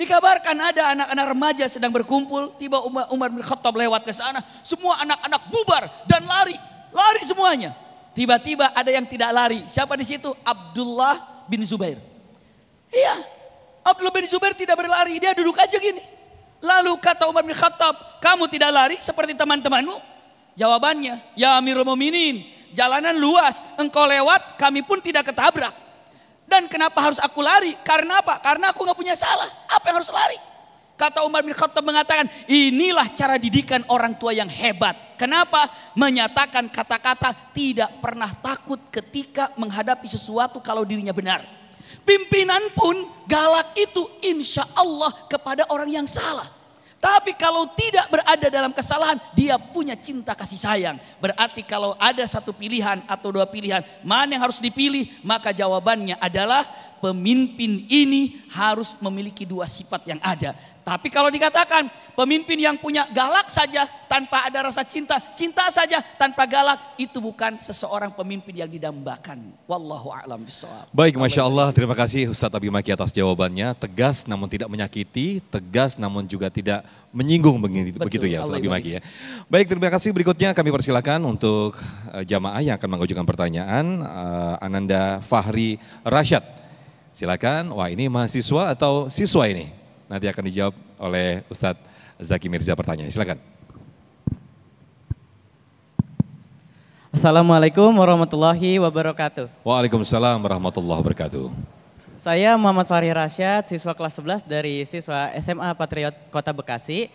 [SPEAKER 2] Dikabarkan ada anak-anak remaja sedang berkumpul, tiba Umar bin Khattab lewat ke sana, semua anak-anak bubar dan lari, lari semuanya. Tiba-tiba ada yang tidak lari. Siapa di situ? Abdullah bin Zubair. Iya, Abdullah bin Zubair tidak berlari, dia duduk aja gini. Lalu kata Umar bin Khattab, kamu tidak lari seperti teman-temanmu? Jawabannya, ya Amirul Muminin, jalanan luas, engkau lewat, kami pun tidak ketabrak. Dan kenapa harus aku lari? Karena apa? Karena aku nggak punya salah. Apa yang harus lari? Kata Umar bin Khattab mengatakan, inilah cara didikan orang tua yang hebat. Kenapa? Menyatakan kata-kata tidak pernah takut ketika menghadapi sesuatu kalau dirinya benar. Pimpinan pun galak itu insya Allah kepada orang yang salah. Tapi kalau tidak berada dalam kesalahan, dia punya cinta kasih sayang. Berarti kalau ada satu pilihan atau dua pilihan, mana yang harus dipilih? Maka jawabannya adalah pemimpin ini harus memiliki dua sifat yang ada. Tapi kalau dikatakan pemimpin yang punya galak saja tanpa ada rasa cinta, cinta saja tanpa galak, itu bukan seseorang pemimpin yang didambakan. Wallahu a'lam bishawab.
[SPEAKER 1] Baik, masya Allah, terima kasih Ustadz Abi Maki atas jawabannya. Tegas namun tidak menyakiti, tegas namun juga tidak menyinggung begini, Betul, begitu ya Ustadz Abi ya. Baik, terima kasih. Berikutnya kami persilakan untuk eh, jamaah yang akan mengajukan pertanyaan. Eh, Ananda Fahri Rasyad. Silakan. Wah ini mahasiswa atau siswa ini? nanti akan dijawab oleh Ustadz Zaki Mirza pertanyaan. Silakan.
[SPEAKER 4] Assalamualaikum warahmatullahi wabarakatuh.
[SPEAKER 1] Waalaikumsalam warahmatullahi wabarakatuh.
[SPEAKER 4] Saya Muhammad Fahri Rasyad, siswa kelas 11 dari siswa SMA Patriot Kota Bekasi.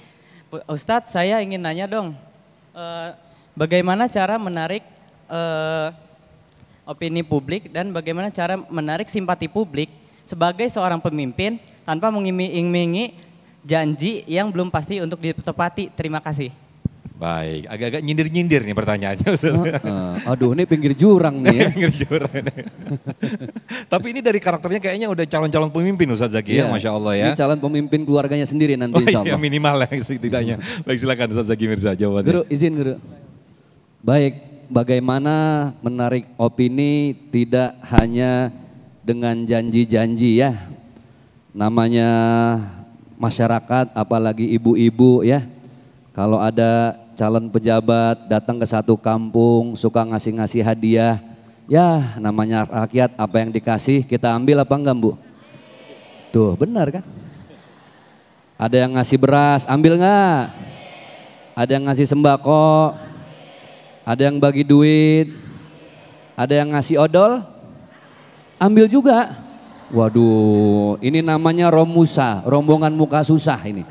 [SPEAKER 4] Ustadz, saya ingin nanya dong, eh, bagaimana cara menarik eh, opini publik dan bagaimana cara menarik simpati publik sebagai seorang pemimpin
[SPEAKER 1] tanpa mengiming-imingi janji yang belum pasti untuk ditepati. Terima kasih. Baik, agak-agak nyindir-nyindir nih pertanyaannya.
[SPEAKER 3] Uh, uh, aduh, ini pinggir jurang nih ya. (laughs) pinggir
[SPEAKER 1] jurang. Nih. (laughs) Tapi ini dari karakternya kayaknya udah calon-calon pemimpin Ustaz Zaki yeah. ya, iya. Masya Allah ya. Ini
[SPEAKER 3] calon pemimpin keluarganya sendiri nanti oh, insya Allah. Iya,
[SPEAKER 1] minimal lah ya, setidaknya. Baik, silakan Ustaz Zaki Mirza jawabannya. Guru,
[SPEAKER 3] izin Guru. Baik, bagaimana menarik opini tidak hanya dengan janji-janji ya, namanya masyarakat apalagi ibu-ibu ya. Kalau ada calon pejabat datang ke satu kampung suka ngasih-ngasih hadiah. Ya namanya rakyat apa yang dikasih kita ambil apa enggak Bu? Tuh benar kan? Ada yang ngasih beras ambil enggak? Ada yang ngasih sembako? Ada yang bagi duit? Ada yang ngasih odol? Ambil juga. Waduh, ini namanya Romusa, rombongan muka susah ini.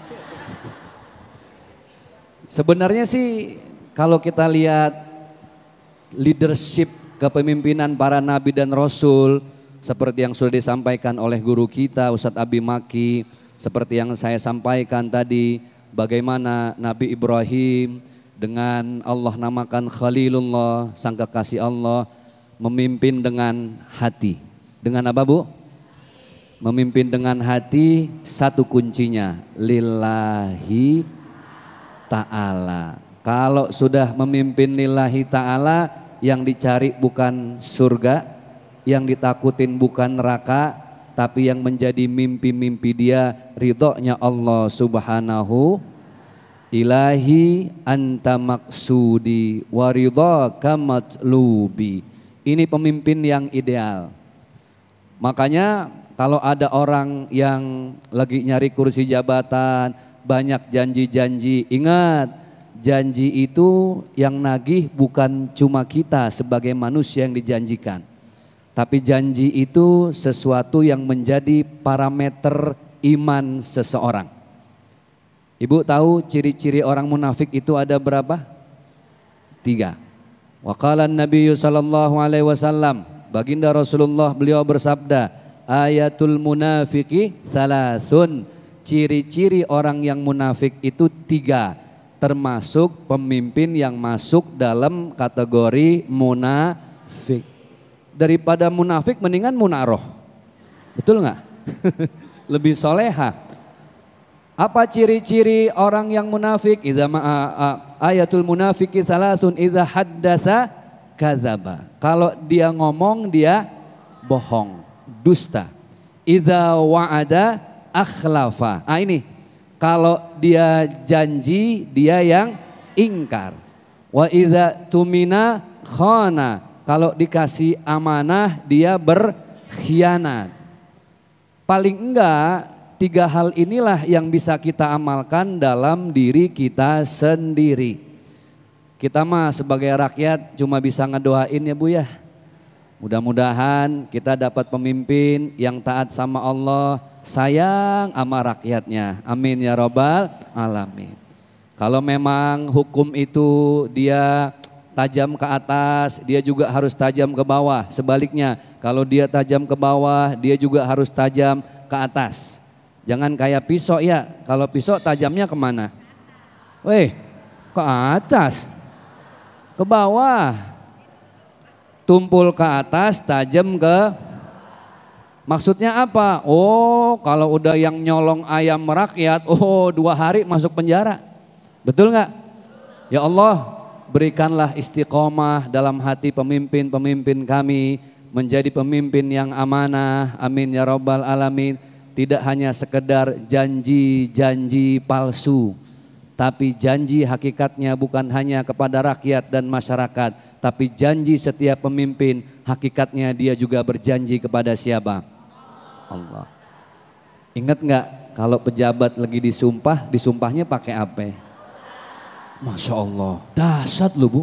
[SPEAKER 3] Sebenarnya sih kalau kita lihat leadership kepemimpinan para nabi dan rasul seperti yang sudah disampaikan oleh guru kita Ustadz Abi Maki, seperti yang saya sampaikan tadi, bagaimana Nabi Ibrahim dengan Allah namakan Khalilullah, sang kekasih Allah, memimpin dengan hati. Dengan apa Bu? Memimpin dengan hati satu kuncinya lillahi taala. Kalau sudah memimpin lillahi taala yang dicari bukan surga, yang ditakutin bukan neraka, tapi yang menjadi mimpi-mimpi dia ridhonya Allah Subhanahu ilahi anta maksudi kamat lubi. Ini pemimpin yang ideal. Makanya kalau ada orang yang lagi nyari kursi jabatan, banyak janji-janji, ingat janji itu yang nagih bukan cuma kita sebagai manusia yang dijanjikan. Tapi janji itu sesuatu yang menjadi parameter iman seseorang. Ibu tahu ciri-ciri orang munafik itu ada berapa? Tiga. Waqalan Nabi sallallahu alaihi wasallam, baginda Rasulullah beliau bersabda, ayatul munafiki salasun ciri-ciri orang yang munafik itu tiga termasuk pemimpin yang masuk dalam kategori munafik daripada munafik mendingan munaroh betul nggak (laughs) lebih soleha apa ciri-ciri orang yang munafik Iza ayatul munafiki salasun idza haddasa kazaba kalau dia ngomong dia bohong dusta. Idza wa'ada akhlafa. Ah ini kalau dia janji dia yang ingkar. Wa idza tumina khana. Kalau dikasih amanah dia berkhianat. Paling enggak tiga hal inilah yang bisa kita amalkan dalam diri kita sendiri. Kita mah sebagai rakyat cuma bisa ngedoain ya Bu ya. Mudah-mudahan kita dapat pemimpin yang taat sama Allah, sayang sama rakyatnya. Amin ya robbal alamin. Kalau memang hukum itu dia tajam ke atas, dia juga harus tajam ke bawah. Sebaliknya, kalau dia tajam ke bawah, dia juga harus tajam ke atas. Jangan kayak pisau ya, kalau pisau tajamnya kemana? Weh, ke atas, ke bawah tumpul ke atas, tajam ke Maksudnya apa? Oh, kalau udah yang nyolong ayam rakyat, oh dua hari masuk penjara. Betul nggak? Ya Allah, berikanlah istiqomah dalam hati pemimpin-pemimpin kami menjadi pemimpin yang amanah. Amin ya robbal alamin. Tidak hanya sekedar janji-janji palsu, tapi janji hakikatnya bukan hanya kepada rakyat dan masyarakat, tapi janji setiap pemimpin hakikatnya dia juga berjanji kepada siapa? Allah. Ingat nggak kalau pejabat lagi disumpah, disumpahnya pakai apa? Masya Allah, Dasar lu bu.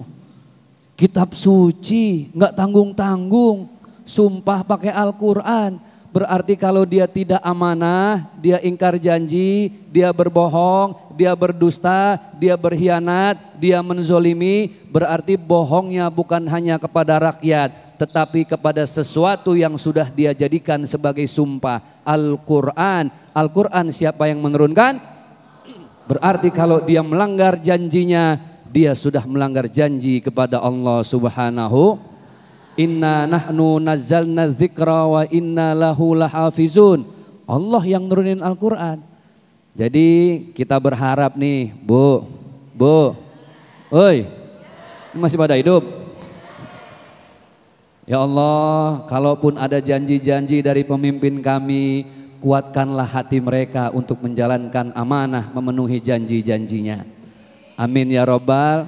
[SPEAKER 3] Kitab suci, nggak tanggung-tanggung, sumpah pakai Al-Quran, berarti kalau dia tidak amanah, dia ingkar janji, dia berbohong, dia berdusta, dia berkhianat, dia menzolimi, berarti bohongnya bukan hanya kepada rakyat, tetapi kepada sesuatu yang sudah dia jadikan sebagai sumpah. Al-Quran, Al-Quran siapa yang menurunkan? Berarti kalau dia melanggar janjinya, dia sudah melanggar janji kepada Allah Subhanahu Inna nahnu nazzalna dzikra wa inna lahu lahafizun. Allah yang nurunin Al-Qur'an. Jadi kita berharap nih, Bu. Bu. Oi. Masih pada hidup? Ya Allah, kalaupun ada janji-janji dari pemimpin kami, kuatkanlah hati mereka untuk menjalankan amanah memenuhi janji-janjinya. Amin ya robbal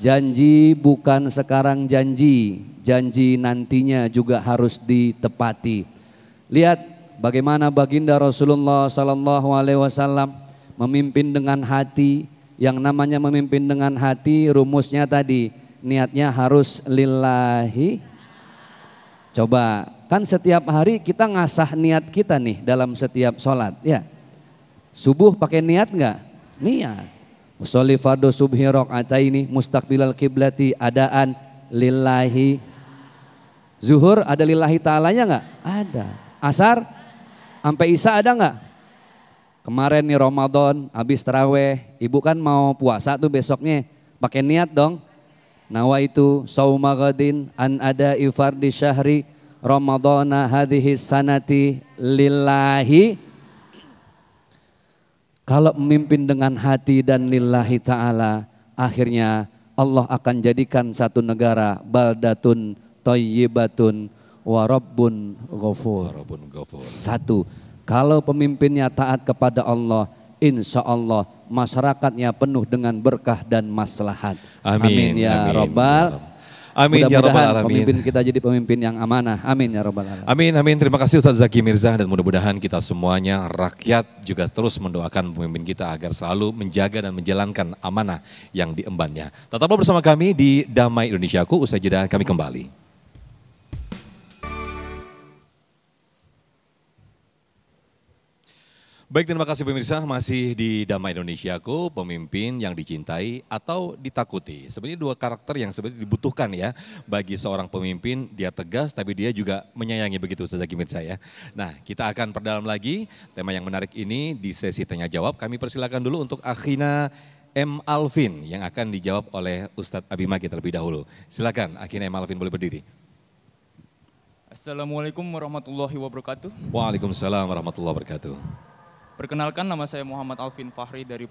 [SPEAKER 3] Janji bukan sekarang janji, janji nantinya juga harus ditepati. Lihat bagaimana baginda Rasulullah Sallallahu Alaihi Wasallam memimpin dengan hati. Yang namanya memimpin dengan hati, rumusnya tadi niatnya harus lillahi. Coba kan setiap hari kita ngasah niat kita nih dalam setiap sholat ya. Subuh pakai niat nggak? Niat. Usolli fardu subhi ini mustaqbilal kiblati adaan lillahi. Zuhur ada lillahi ta'alanya enggak? Ada. Asar sampai Isa ada enggak? Kemarin nih Ramadan habis teraweh, ibu kan mau puasa tuh besoknya, pakai niat dong. Nawa itu saumagadin an ada ifardi syahri Ramadana hadhihi sanati lillahi kalau memimpin dengan hati dan lillahi ta'ala, akhirnya Allah akan jadikan satu negara baldatun toyibatun warabbun ghafur. Satu, kalau pemimpinnya taat kepada Allah, insya Allah masyarakatnya penuh dengan berkah dan maslahat. Amin, amin ya amin. Robbal Amin ya rabbal alamin. Pemimpin kita jadi pemimpin yang amanah. Amin ya rabbal alamin.
[SPEAKER 1] Amin amin. Terima kasih Ustaz Zaki Mirza dan mudah-mudahan kita semuanya rakyat juga terus mendoakan pemimpin kita agar selalu menjaga dan menjalankan amanah yang diembannya. Tetaplah bersama kami di Damai Indonesiaku usai jeda kami kembali. Baik, terima kasih pemirsa. Masih di Damai Indonesiaku, pemimpin yang dicintai atau ditakuti. Sebenarnya dua karakter yang sebenarnya dibutuhkan ya bagi seorang pemimpin. Dia tegas tapi dia juga menyayangi begitu saja Kimit saya. Nah, kita akan perdalam lagi tema yang menarik ini di sesi tanya jawab. Kami persilakan dulu untuk Akhina M. Alvin yang akan dijawab oleh Ustadz Abimaki terlebih dahulu. Silakan Akhina M. Alvin boleh berdiri. Assalamualaikum warahmatullahi wabarakatuh. Waalaikumsalam warahmatullahi wabarakatuh. Perkenalkan nama saya Muhammad Alvin Fahri dari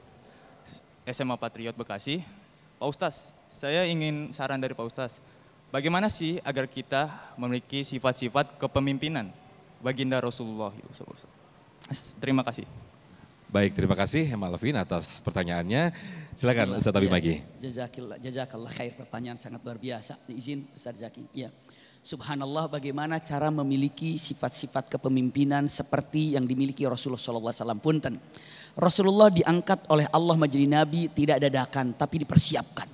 [SPEAKER 1] SMA Patriot Bekasi. Pak Ustaz, saya ingin saran dari Pak Ustaz. Bagaimana sih agar kita memiliki sifat-sifat kepemimpinan baginda Rasulullah Terima kasih. Baik, terima kasih Mak Alvin atas pertanyaannya. Silakan Ustaz Abi Magi.
[SPEAKER 2] Ya, jazakallah, khair pertanyaan sangat luar biasa. Izin Ustaz Zaki. Ya. Subhanallah bagaimana cara memiliki sifat-sifat kepemimpinan seperti yang dimiliki Rasulullah SAW. Punten. Rasulullah diangkat oleh Allah menjadi nabi tidak dadakan tapi dipersiapkan.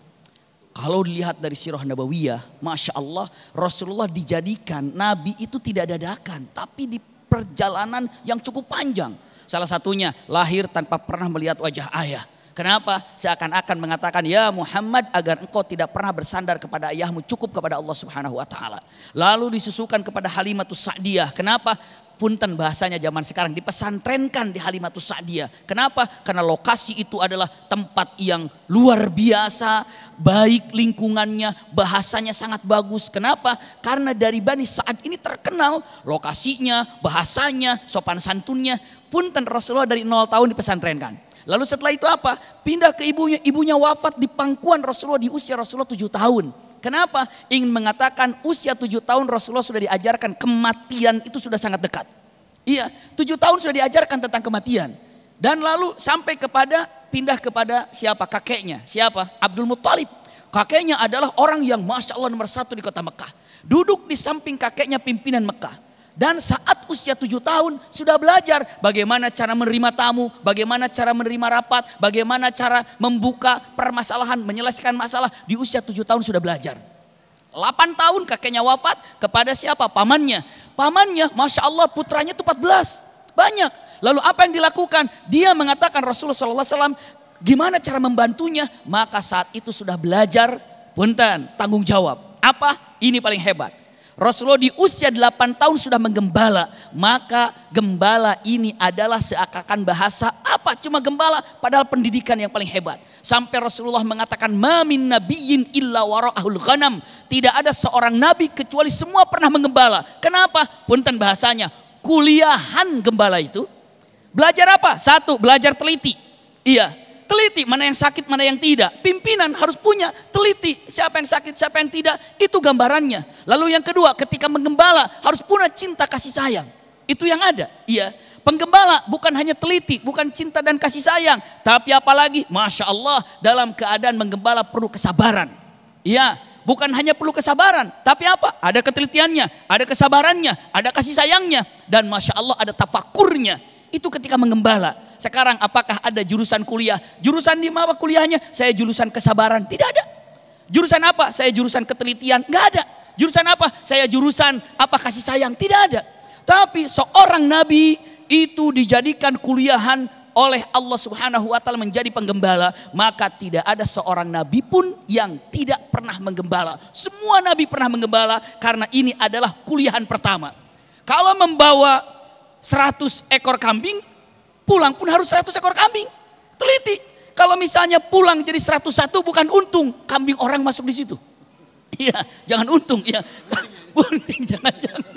[SPEAKER 2] Kalau dilihat dari sirah nabawiyah, Masya Allah Rasulullah dijadikan nabi itu tidak dadakan tapi di perjalanan yang cukup panjang. Salah satunya lahir tanpa pernah melihat wajah ayah Kenapa? Seakan-akan mengatakan, "Ya Muhammad, agar engkau tidak pernah bersandar kepada ayahmu, cukup kepada Allah Subhanahu wa taala." Lalu disusukan kepada Halimatus Sa'diyah. Kenapa? punten bahasanya zaman sekarang dipesantrenkan di Halimatus Sa'diyah. Kenapa? Karena lokasi itu adalah tempat yang luar biasa, baik lingkungannya, bahasanya sangat bagus. Kenapa? Karena dari Bani saat ini terkenal lokasinya, bahasanya, sopan santunnya. Punten Rasulullah dari nol tahun dipesantrenkan. Lalu setelah itu apa? Pindah ke ibunya. Ibunya wafat di pangkuan Rasulullah di usia Rasulullah tujuh tahun. Kenapa? Ingin mengatakan usia tujuh tahun Rasulullah sudah diajarkan kematian itu sudah sangat dekat. Iya, tujuh tahun sudah diajarkan tentang kematian. Dan lalu sampai kepada pindah kepada siapa kakeknya? Siapa? Abdul Muthalib. Kakeknya adalah orang yang masya Allah nomor satu di kota Mekah. Duduk di samping kakeknya pimpinan Mekah. Dan saat usia tujuh tahun sudah belajar bagaimana cara menerima tamu, bagaimana cara menerima rapat, bagaimana cara membuka permasalahan, menyelesaikan masalah. Di usia tujuh tahun sudah belajar. 8 tahun kakeknya wafat kepada siapa? Pamannya. Pamannya, Masya Allah putranya itu 14. Banyak. Lalu apa yang dilakukan? Dia mengatakan Rasulullah SAW, gimana cara membantunya? Maka saat itu sudah belajar, punten, tanggung jawab. Apa? Ini paling hebat Rasulullah di usia 8 tahun sudah menggembala. Maka gembala ini adalah seakan bahasa apa? Cuma gembala padahal pendidikan yang paling hebat. Sampai Rasulullah mengatakan mamin nabiyyin illa wara'ahul ghanam. Tidak ada seorang nabi kecuali semua pernah menggembala. Kenapa? Punten bahasanya. Kuliahan gembala itu. Belajar apa? Satu, belajar teliti. Iya, teliti mana yang sakit, mana yang tidak. Pimpinan harus punya teliti siapa yang sakit, siapa yang tidak. Itu gambarannya. Lalu yang kedua, ketika menggembala harus punya cinta kasih sayang. Itu yang ada. Iya. Penggembala bukan hanya teliti, bukan cinta dan kasih sayang, tapi apalagi masya Allah dalam keadaan menggembala perlu kesabaran. Iya, bukan hanya perlu kesabaran, tapi apa? Ada ketelitiannya, ada kesabarannya, ada kasih sayangnya, dan masya Allah ada tafakurnya itu ketika mengembala. Sekarang apakah ada jurusan kuliah? Jurusan di mana kuliahnya? Saya jurusan kesabaran. Tidak ada. Jurusan apa? Saya jurusan ketelitian. Enggak ada. Jurusan apa? Saya jurusan apa kasih sayang. Tidak ada. Tapi seorang nabi itu dijadikan kuliahan oleh Allah Subhanahu wa taala menjadi penggembala, maka tidak ada seorang nabi pun yang tidak pernah menggembala. Semua nabi pernah menggembala karena ini adalah kuliahan pertama. Kalau membawa 100 ekor kambing, pulang pun harus 100 ekor kambing. Teliti. Kalau misalnya pulang jadi 101 bukan untung, kambing orang masuk di situ. (laughs) Iya, jangan untung, iya. (laughs) Untung jangan jangan.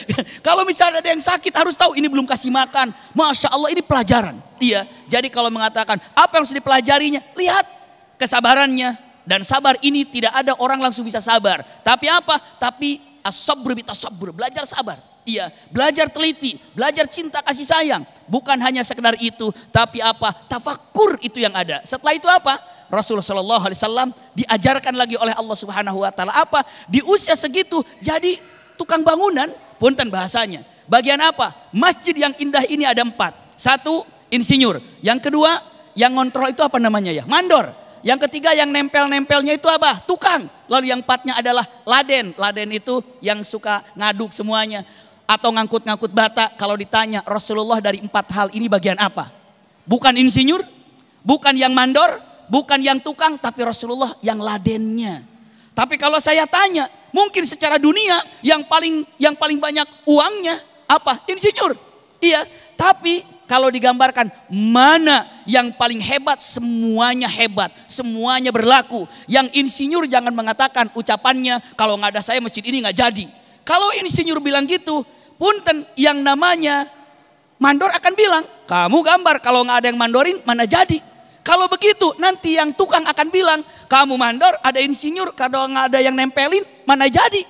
[SPEAKER 2] (laughs) kalau misalnya ada yang sakit harus tahu ini belum kasih makan. Masya Allah ini pelajaran. Iya. Jadi kalau mengatakan apa yang harus dipelajarinya, lihat kesabarannya dan sabar ini tidak ada orang langsung bisa sabar. Tapi apa? Tapi as-sabr belajar sabar. Iya, belajar teliti, belajar cinta kasih sayang. Bukan hanya sekedar itu, tapi apa? Tafakur itu yang ada. Setelah itu apa? Rasulullah Shallallahu Alaihi Wasallam diajarkan lagi oleh Allah Subhanahu Wa Taala apa? Di usia segitu jadi tukang bangunan, punten bahasanya. Bagian apa? Masjid yang indah ini ada empat. Satu, insinyur. Yang kedua, yang ngontrol itu apa namanya ya? Mandor. Yang ketiga yang nempel-nempelnya itu apa? Tukang. Lalu yang empatnya adalah laden. Laden itu yang suka ngaduk semuanya atau ngangkut-ngangkut bata kalau ditanya Rasulullah dari empat hal ini bagian apa? Bukan insinyur, bukan yang mandor, bukan yang tukang, tapi Rasulullah yang ladennya. Tapi kalau saya tanya, mungkin secara dunia yang paling yang paling banyak uangnya apa? Insinyur. Iya, tapi kalau digambarkan mana yang paling hebat semuanya hebat, semuanya berlaku. Yang insinyur jangan mengatakan ucapannya kalau nggak ada saya masjid ini nggak jadi. Kalau insinyur bilang gitu, punten yang namanya mandor akan bilang, kamu gambar kalau nggak ada yang mandorin mana jadi. Kalau begitu nanti yang tukang akan bilang, kamu mandor ada insinyur kalau nggak ada yang nempelin mana jadi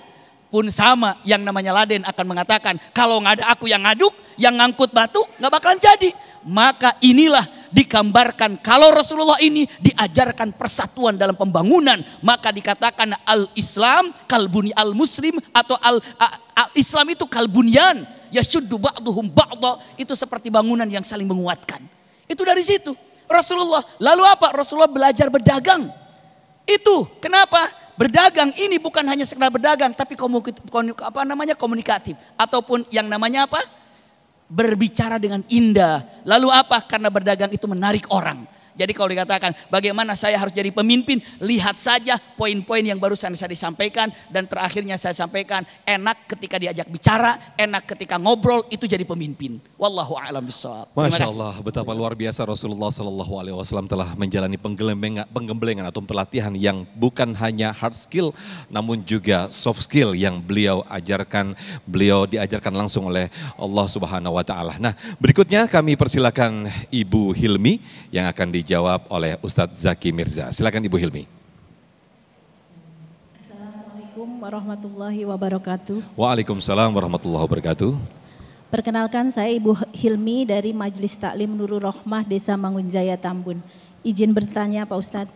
[SPEAKER 2] pun sama yang namanya Laden akan mengatakan kalau nggak ada aku yang ngaduk, yang ngangkut batu nggak bakalan jadi. Maka inilah digambarkan kalau Rasulullah ini diajarkan persatuan dalam pembangunan maka dikatakan al Islam kalbuni al Muslim atau al, al Islam itu kalbunian ya ba'duhum ba'da itu seperti bangunan yang saling menguatkan. Itu dari situ Rasulullah. Lalu apa? Rasulullah belajar berdagang. Itu kenapa? Berdagang ini bukan hanya sekedar berdagang, tapi komunikatif, apa namanya komunikatif ataupun yang namanya apa? Berbicara dengan indah. Lalu apa? Karena berdagang itu menarik orang. Jadi kalau dikatakan bagaimana saya harus jadi pemimpin, lihat saja poin-poin yang barusan saya disampaikan dan terakhirnya saya sampaikan enak ketika diajak bicara, enak ketika ngobrol itu jadi pemimpin. Wallahu a'lam bishawab. Masya
[SPEAKER 1] Allah betapa luar biasa Rasulullah Shallallahu Alaihi Wasallam telah menjalani penggembelengan atau pelatihan yang bukan hanya hard skill namun juga soft skill yang beliau ajarkan, beliau diajarkan langsung oleh Allah Subhanahu Wa Taala. Nah berikutnya kami persilakan Ibu Hilmi yang akan di dijawab oleh Ustadz Zaki Mirza. Silakan Ibu Hilmi.
[SPEAKER 4] Assalamualaikum warahmatullahi wabarakatuh.
[SPEAKER 1] Waalaikumsalam warahmatullahi wabarakatuh.
[SPEAKER 4] Perkenalkan saya Ibu Hilmi dari Majelis Taklim Nurul Rohmah Desa Mangunjaya Tambun. Izin bertanya Pak Ustadz,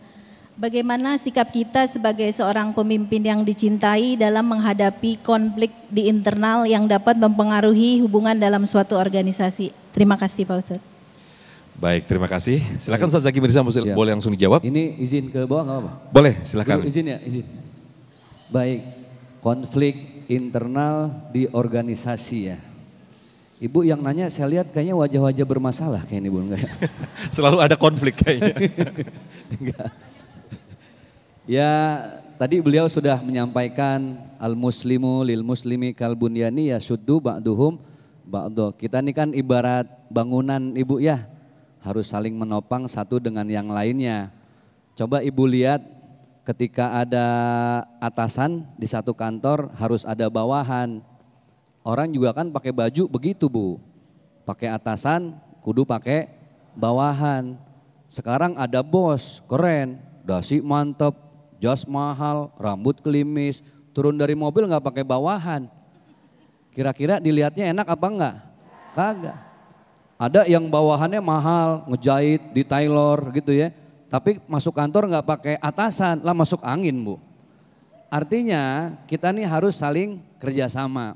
[SPEAKER 4] Bagaimana sikap kita sebagai seorang pemimpin yang dicintai dalam menghadapi konflik di internal yang dapat mempengaruhi hubungan dalam suatu organisasi? Terima kasih Pak Ustadz.
[SPEAKER 1] Baik, terima kasih. Silakan Ustaz Zaki Mirza ya. boleh langsung dijawab.
[SPEAKER 3] Ini izin ke bawah nggak apa
[SPEAKER 1] Boleh, silakan. Izin
[SPEAKER 3] ya, izin. Baik, konflik internal di organisasi ya. Ibu yang nanya saya lihat kayaknya wajah-wajah bermasalah kayak ini Bu enggak ya? Selalu ada konflik kayaknya. (laughs) enggak. Ya, tadi beliau sudah menyampaikan al-muslimu lil muslimi kal bunyani ya syuddu ba'duhum ba'du. Kita ini kan ibarat bangunan Ibu ya harus saling menopang satu dengan yang lainnya. Coba ibu lihat ketika ada atasan di satu kantor harus ada bawahan. Orang juga kan pakai baju begitu bu, pakai atasan kudu pakai bawahan. Sekarang ada bos, keren, dasi mantep, jas mahal, rambut kelimis, turun dari mobil nggak pakai bawahan. Kira-kira dilihatnya enak apa enggak? Kagak. Ada yang bawahannya mahal, ngejahit, di tailor gitu ya. Tapi masuk kantor nggak pakai atasan, lah masuk angin bu. Artinya kita nih harus saling kerjasama.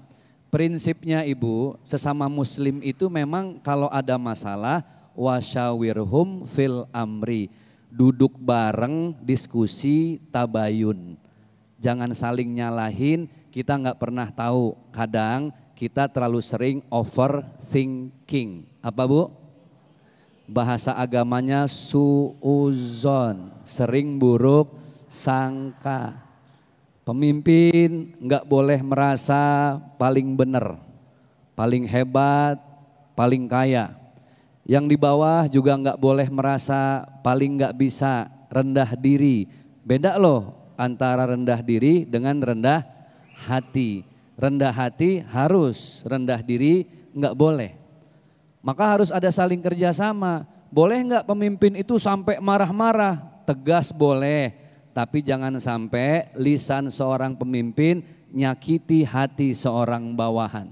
[SPEAKER 3] Prinsipnya ibu, sesama muslim itu memang kalau ada masalah, wasyawirhum fil amri. Duduk bareng, diskusi, tabayun. Jangan saling nyalahin, kita nggak pernah tahu. Kadang kita terlalu sering overthinking. Apa Bu? Bahasa agamanya suuzon, sering buruk sangka. Pemimpin nggak boleh merasa paling benar, paling hebat, paling kaya. Yang di bawah juga nggak boleh merasa paling nggak bisa, rendah diri. Beda loh antara rendah diri dengan rendah hati rendah hati harus, rendah diri nggak boleh. Maka harus ada saling kerjasama. Boleh nggak pemimpin itu sampai marah-marah? Tegas boleh, tapi jangan sampai lisan seorang pemimpin nyakiti hati seorang bawahan.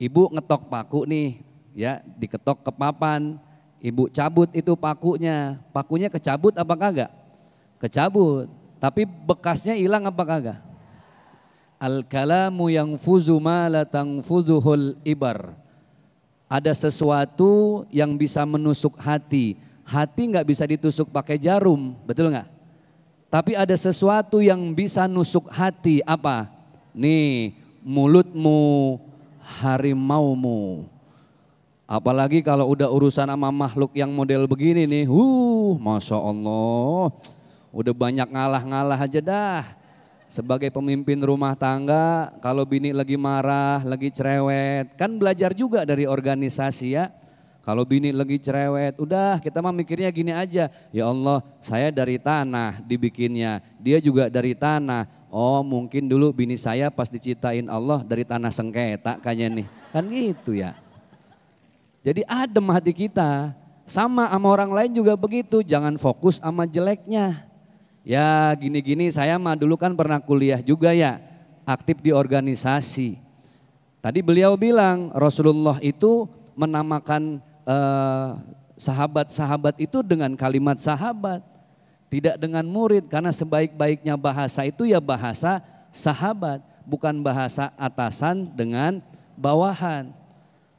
[SPEAKER 3] Ibu ngetok paku nih, ya diketok ke papan. Ibu cabut itu pakunya, pakunya kecabut apa kagak? Kecabut, tapi bekasnya hilang apa kagak? Al-kalamu yang fuzu ma fuzuhul ibar. Ada sesuatu yang bisa menusuk hati. Hati nggak bisa ditusuk pakai jarum, betul nggak? Tapi ada sesuatu yang bisa nusuk hati, apa? Nih, mulutmu, harimaumu. Apalagi kalau udah urusan sama makhluk yang model begini nih, huh, Masya Allah. Udah banyak ngalah-ngalah aja dah sebagai pemimpin rumah tangga, kalau bini lagi marah, lagi cerewet, kan belajar juga dari organisasi ya. Kalau bini lagi cerewet, udah kita mah mikirnya gini aja. Ya Allah, saya dari tanah dibikinnya, dia juga dari tanah. Oh mungkin dulu bini saya pas dicitain Allah dari tanah sengketa kayaknya nih. Kan gitu ya. Jadi adem hati kita. Sama sama orang lain juga begitu, jangan fokus sama jeleknya. Ya gini-gini saya mah dulu kan pernah kuliah juga ya, aktif di organisasi. Tadi beliau bilang Rasulullah itu menamakan eh, sahabat-sahabat eh, itu dengan kalimat sahabat, tidak dengan murid karena sebaik-baiknya bahasa itu ya bahasa sahabat, bukan bahasa atasan dengan bawahan.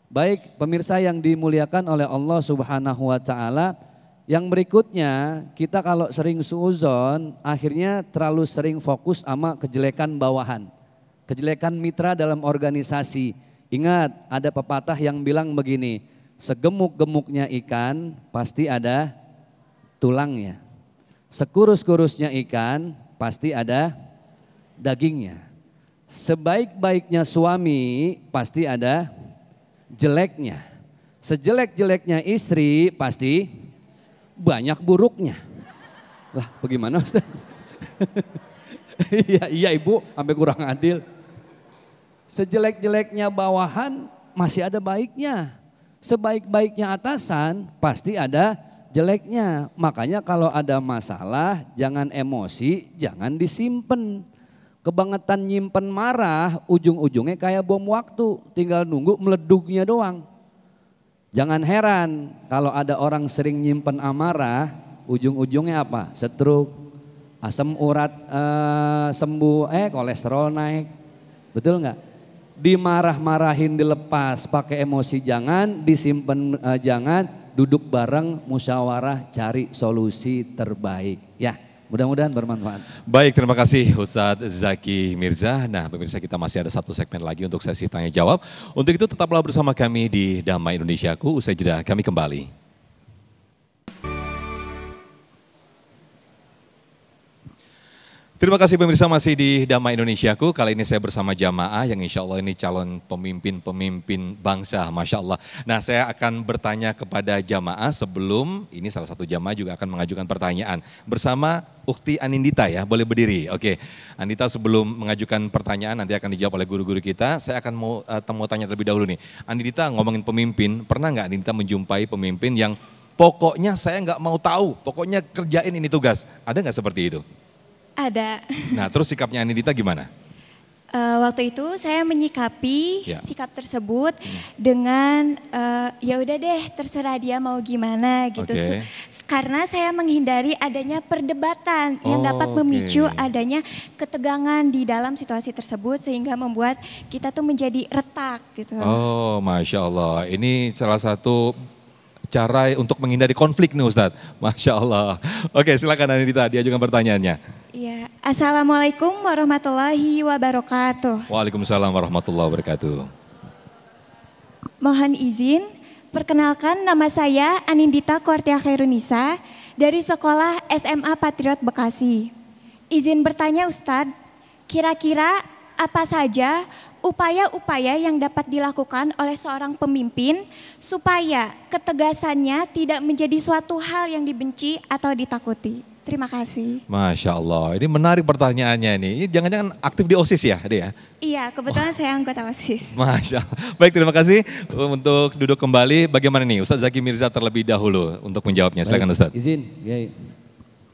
[SPEAKER 3] Baik pemirsa yang dimuliakan oleh Allah Subhanahu wa taala, yang berikutnya, kita kalau sering suuzon, akhirnya terlalu sering fokus sama kejelekan bawahan. Kejelekan mitra dalam organisasi. Ingat, ada pepatah yang bilang begini, segemuk-gemuknya ikan pasti ada tulangnya. Sekurus-kurusnya ikan pasti ada dagingnya. Sebaik-baiknya suami pasti ada jeleknya. Sejelek-jeleknya istri pasti banyak buruknya. Lah bagaimana Ustaz? Iya, iya ibu, sampai kurang adil. Sejelek-jeleknya bawahan masih ada baiknya. Sebaik-baiknya atasan pasti ada jeleknya. Makanya kalau ada masalah jangan emosi, jangan disimpan. Kebangetan nyimpen marah ujung-ujungnya kayak bom waktu. Tinggal nunggu meleduknya doang. Jangan heran kalau ada orang sering nyimpen amarah, ujung-ujungnya apa? Setruk, asam urat eh, sembuh, eh kolesterol naik. Betul nggak? Dimarah-marahin dilepas pakai emosi jangan, disimpan eh, jangan, duduk bareng musyawarah cari solusi terbaik ya. Mudah-mudahan bermanfaat.
[SPEAKER 1] Baik, terima kasih Ustadz Zaki Mirza. Nah, pemirsa kita masih ada satu segmen lagi untuk sesi tanya jawab. Untuk itu tetaplah bersama kami di Damai Indonesiaku. Usai jeda kami kembali. Terima kasih pemirsa masih di Damai Indonesiaku. Kali ini saya bersama jamaah yang insya Allah ini calon pemimpin-pemimpin bangsa. Masya Allah. Nah saya akan bertanya kepada jamaah sebelum, ini salah satu jamaah juga akan mengajukan pertanyaan. Bersama Ukti Anindita ya, boleh berdiri. Oke, Anindita sebelum mengajukan pertanyaan nanti akan dijawab oleh guru-guru kita. Saya akan mau, uh, eh, mau tanya terlebih dahulu nih. Anindita ngomongin pemimpin, pernah nggak Anindita menjumpai pemimpin yang pokoknya saya nggak mau tahu, pokoknya kerjain ini tugas. Ada nggak seperti itu? Ada. Nah, terus sikapnya Anidita gimana?
[SPEAKER 4] Uh, waktu itu saya menyikapi yeah. sikap tersebut hmm. dengan uh, ya udah deh terserah dia mau gimana gitu okay. karena saya menghindari adanya perdebatan oh, yang dapat memicu okay. adanya ketegangan di dalam situasi tersebut sehingga membuat kita tuh menjadi retak gitu.
[SPEAKER 1] Oh masya Allah ini salah satu cara untuk menghindari konflik nih Ustadz. Masya Allah. Oke silakan dia diajukan pertanyaannya.
[SPEAKER 4] Iya. Assalamualaikum warahmatullahi wabarakatuh.
[SPEAKER 1] Waalaikumsalam warahmatullahi wabarakatuh.
[SPEAKER 4] Mohon izin, perkenalkan nama saya Anindita Kortia Khairunisa dari Sekolah SMA Patriot Bekasi. Izin bertanya Ustadz, kira-kira apa saja upaya-upaya yang dapat dilakukan oleh seorang pemimpin supaya ketegasannya tidak menjadi suatu hal yang dibenci atau ditakuti? Terima kasih.
[SPEAKER 1] Masya Allah, ini menarik pertanyaannya ini. jangan-jangan aktif di OSIS ya dia? Ya?
[SPEAKER 4] Iya, kebetulan oh. saya anggota OSIS. (laughs)
[SPEAKER 1] Masya Allah. Baik, terima kasih untuk duduk kembali. Bagaimana nih Ustadz Zaki Mirza terlebih dahulu untuk menjawabnya. Silakan Ustadz.
[SPEAKER 3] Izin, ya, ya.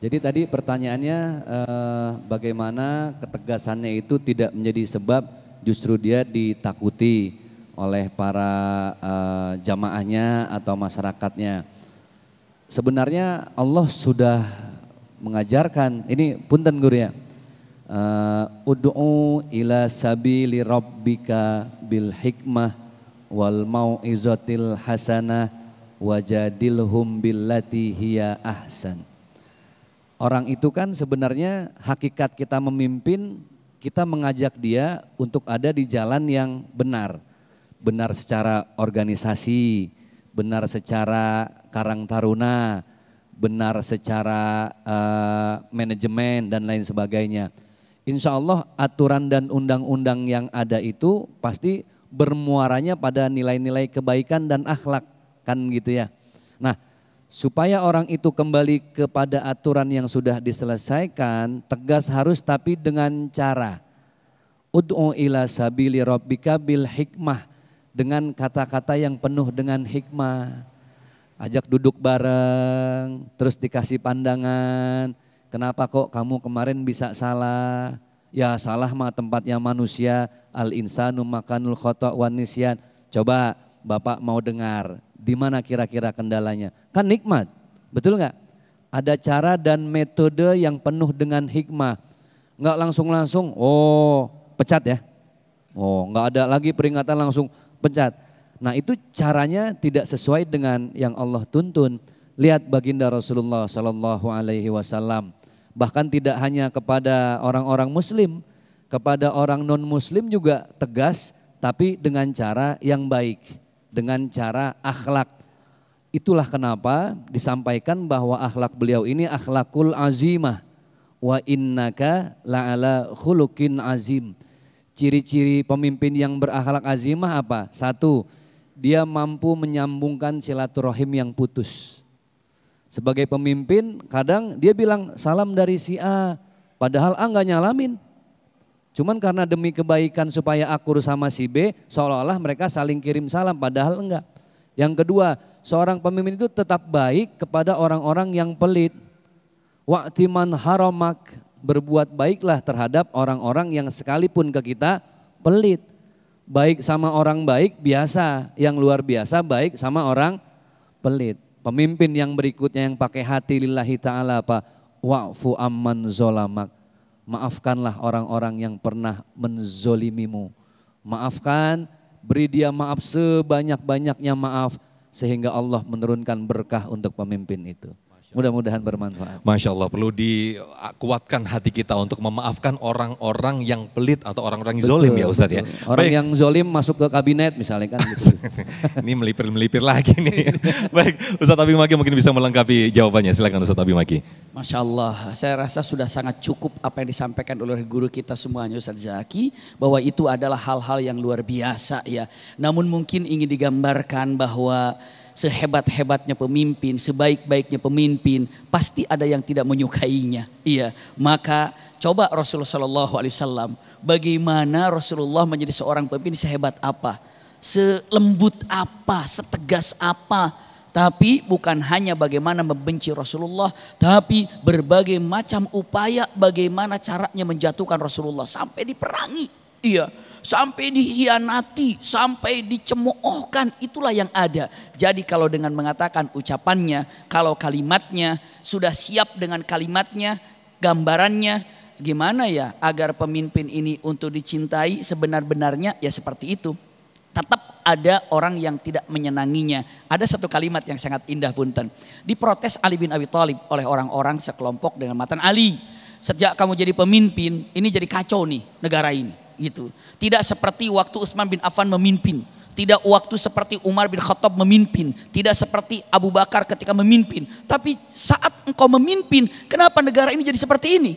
[SPEAKER 3] Jadi tadi pertanyaannya eh, bagaimana ketegasannya itu tidak menjadi sebab justru dia ditakuti oleh para eh, jamaahnya atau masyarakatnya. Sebenarnya Allah sudah mengajarkan ini punten guru ya uh, eh, ud'u ila sabili rabbika bil hikmah wal mau'izatil hasanah wajadilhum billati hiya ahsan orang itu kan sebenarnya hakikat kita memimpin kita mengajak dia untuk ada di jalan yang benar benar secara organisasi benar secara karang taruna benar secara uh, manajemen dan lain sebagainya. Insya Allah aturan dan undang-undang yang ada itu pasti bermuaranya pada nilai-nilai kebaikan dan akhlak kan gitu ya. Nah supaya orang itu kembali kepada aturan yang sudah diselesaikan tegas harus tapi dengan cara ud'u ila sabili rabbika bil hikmah dengan kata-kata yang penuh dengan hikmah ajak duduk bareng, terus dikasih pandangan, kenapa kok kamu kemarin bisa salah? Ya salah mah tempatnya manusia, al insanu makanul khotok wanisian. Coba Bapak mau dengar, di mana kira-kira kendalanya? Kan nikmat, betul nggak? Ada cara dan metode yang penuh dengan hikmah. Nggak langsung-langsung, oh pecat ya. Oh nggak ada lagi peringatan langsung pecat Nah itu caranya tidak sesuai dengan yang Allah tuntun. Lihat baginda Rasulullah Sallallahu Alaihi Wasallam. Bahkan tidak hanya kepada orang-orang Muslim, kepada orang non Muslim juga tegas, tapi dengan cara yang baik, dengan cara akhlak. Itulah kenapa disampaikan bahwa akhlak beliau ini akhlakul azimah. Wa innaka la'ala khulukin azim. Ciri-ciri pemimpin yang berakhlak azimah apa? Satu, dia mampu menyambungkan silaturahim yang putus. Sebagai pemimpin, kadang dia bilang salam dari si A, padahal A nggak nyalamin. Cuman karena demi kebaikan supaya akur sama si B, seolah-olah mereka saling kirim salam, padahal enggak. Yang kedua, seorang pemimpin itu tetap baik kepada orang-orang yang pelit. Waktiman haromak, berbuat baiklah terhadap orang-orang yang sekalipun ke kita pelit baik sama orang baik biasa, yang luar biasa baik sama orang pelit. Pemimpin yang berikutnya yang pakai hati lillahi ta'ala apa? Wa'fu amman zolamak. Maafkanlah orang-orang yang pernah menzolimimu. Maafkan, beri dia maaf sebanyak-banyaknya maaf sehingga Allah menurunkan berkah untuk pemimpin itu. Mudah-mudahan bermanfaat.
[SPEAKER 1] Masya Allah, perlu dikuatkan hati kita untuk memaafkan orang-orang yang pelit atau orang-orang yang zolim ya Ustadz ya. Orang Baik. yang
[SPEAKER 3] zolim masuk ke kabinet misalnya kan. Gitu. (laughs) Ini
[SPEAKER 1] melipir-melipir lagi nih. (laughs) Baik, Ustadz Abimaki mungkin bisa melengkapi jawabannya. Silakan Ustadz Abimaki.
[SPEAKER 2] Masya Allah, saya rasa sudah sangat cukup apa yang disampaikan oleh guru kita semuanya Ustadz Zaki. Bahwa itu adalah hal-hal yang luar biasa ya. Namun mungkin ingin digambarkan bahwa sehebat-hebatnya pemimpin, sebaik-baiknya pemimpin, pasti ada yang tidak menyukainya. Iya, maka coba Rasulullah Shallallahu Alaihi Wasallam, bagaimana Rasulullah menjadi seorang pemimpin sehebat apa, selembut apa, setegas apa, tapi bukan hanya bagaimana membenci Rasulullah, tapi berbagai macam upaya bagaimana caranya menjatuhkan Rasulullah sampai diperangi. Iya, sampai dihianati, sampai dicemoohkan, itulah yang ada. Jadi kalau dengan mengatakan ucapannya, kalau kalimatnya sudah siap dengan kalimatnya, gambarannya, gimana ya agar pemimpin ini untuk dicintai sebenar-benarnya ya seperti itu. Tetap ada orang yang tidak menyenanginya. Ada satu kalimat yang sangat indah punten. Diprotes Ali bin Abi Thalib oleh orang-orang sekelompok dengan matan Ali. Sejak kamu jadi pemimpin, ini jadi kacau nih negara ini gitu. Tidak seperti waktu Utsman bin Affan memimpin, tidak waktu seperti Umar bin Khattab memimpin, tidak seperti Abu Bakar ketika memimpin, tapi saat engkau memimpin, kenapa negara ini jadi seperti ini?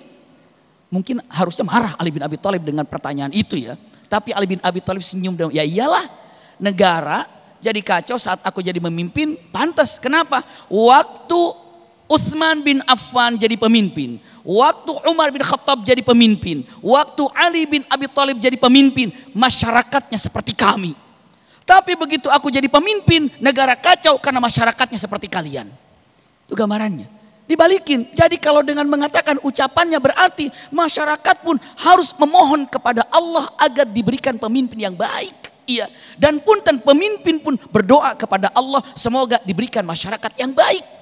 [SPEAKER 2] Mungkin harusnya marah Ali bin Abi Thalib dengan pertanyaan itu ya. Tapi Ali bin Abi Thalib senyum dan ya iyalah negara jadi kacau saat aku jadi memimpin, pantas. Kenapa? Waktu Uthman bin Affan jadi pemimpin. Waktu Umar bin Khattab jadi pemimpin. Waktu Ali bin Abi Thalib jadi pemimpin. Masyarakatnya seperti kami. Tapi begitu aku jadi pemimpin, negara kacau karena masyarakatnya seperti kalian. Itu gambarannya. Dibalikin. Jadi kalau dengan mengatakan ucapannya berarti masyarakat pun harus memohon kepada Allah agar diberikan pemimpin yang baik. Iya. Dan punten pemimpin pun berdoa kepada Allah semoga diberikan masyarakat yang baik.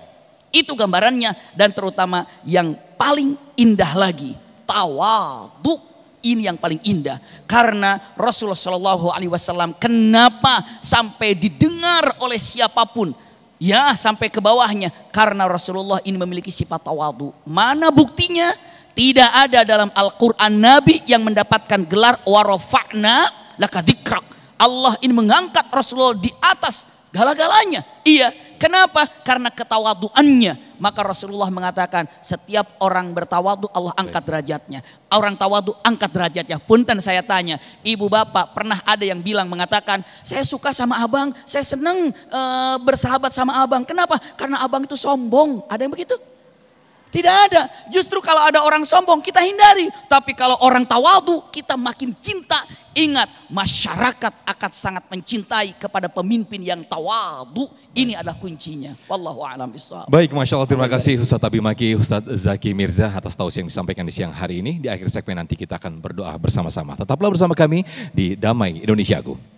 [SPEAKER 2] Itu gambarannya dan terutama yang paling indah lagi tawadu ini yang paling indah karena Rasulullah Shallallahu Alaihi Wasallam kenapa sampai didengar oleh siapapun ya sampai ke bawahnya karena Rasulullah ini memiliki sifat tawadu mana buktinya tidak ada dalam Al-Quran Nabi yang mendapatkan gelar warofakna dikrak. Allah ini mengangkat Rasulullah di atas gala-galanya iya Kenapa? Karena ketawaduannya. Maka Rasulullah mengatakan setiap orang bertawadu Allah angkat derajatnya. Orang tawadu angkat derajatnya. Punten saya tanya, ibu bapak pernah ada yang bilang mengatakan saya suka sama abang, saya senang e, eh, bersahabat sama abang. Kenapa? Karena abang itu sombong. Ada yang begitu? Tidak ada. Justru kalau ada orang sombong kita hindari. Tapi kalau orang tawadu kita makin cinta. Ingat masyarakat akan sangat mencintai kepada pemimpin yang tawadu. Ini adalah kuncinya. Wallahu a'lam Baik,
[SPEAKER 1] masya Allah terima kasih Ustaz Maki, Ustaz Zaki Mirza atas tausiah yang disampaikan di siang hari ini. Di akhir segmen nanti kita akan berdoa bersama-sama. Tetaplah bersama kami di Damai Indonesiaku.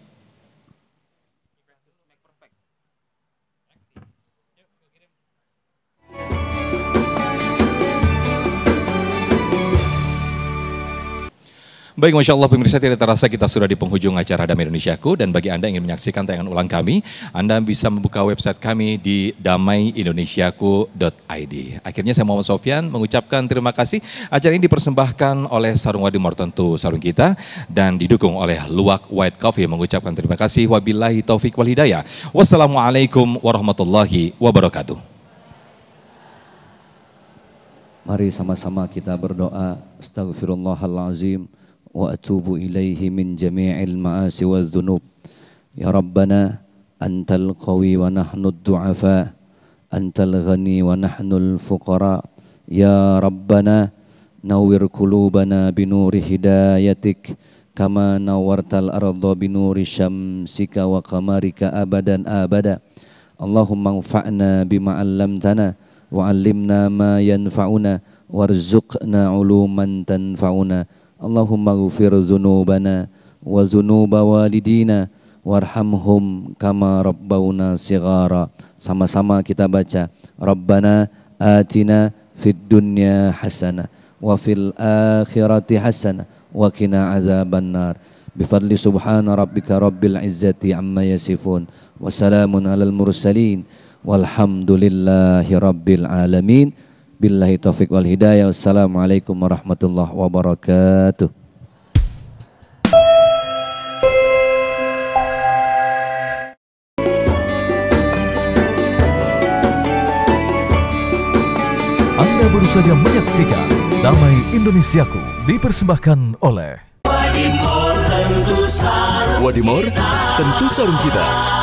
[SPEAKER 1] Baik, Masya Allah pemirsa tidak terasa kita sudah di penghujung acara Damai Indonesiaku dan bagi Anda yang ingin menyaksikan tayangan ulang kami, Anda bisa membuka website kami di damaiindonesiaku.id. Akhirnya saya Muhammad Sofyan mengucapkan terima kasih. Acara ini dipersembahkan oleh Sarung Wadi Mortentu Sarung kita dan didukung oleh Luwak White Coffee mengucapkan terima kasih. Wabillahi taufik wal hidayah. Wassalamualaikum warahmatullahi
[SPEAKER 3] wabarakatuh. Mari sama-sama kita berdoa. Astagfirullahalazim. وأتوب إليه من جميع المآسي والذنوب يا ربنا أنت القوي ونحن الضعفاء أنت الغني ونحن الفقراء يا ربنا نور قلوبنا بنور هدايتك كما نورت الأرض بنور شمسك وقمرك أبدا أبدا اللهم انفعنا بما علمتنا وعلمنا ما ينفعنا وارزقنا علوما تنفعنا Allahumma ghafir zunubana wa zunuba walidina warhamhum kama rabbawna sighara sama-sama kita baca Rabbana atina fid dunya hasana wa fil akhirati hasana wa kina azaban nar bifadli subhana rabbika rabbil izzati amma yasifun wa salamun alal mursalin walhamdulillahi rabbil alamin Billahi taufik wal hidayah. Wassalamualaikum warahmatullahi wabarakatuh. Anda baru saja menyaksikan Damai
[SPEAKER 1] Indonesiaku dipersembahkan oleh Wadimor tentu sarung kita.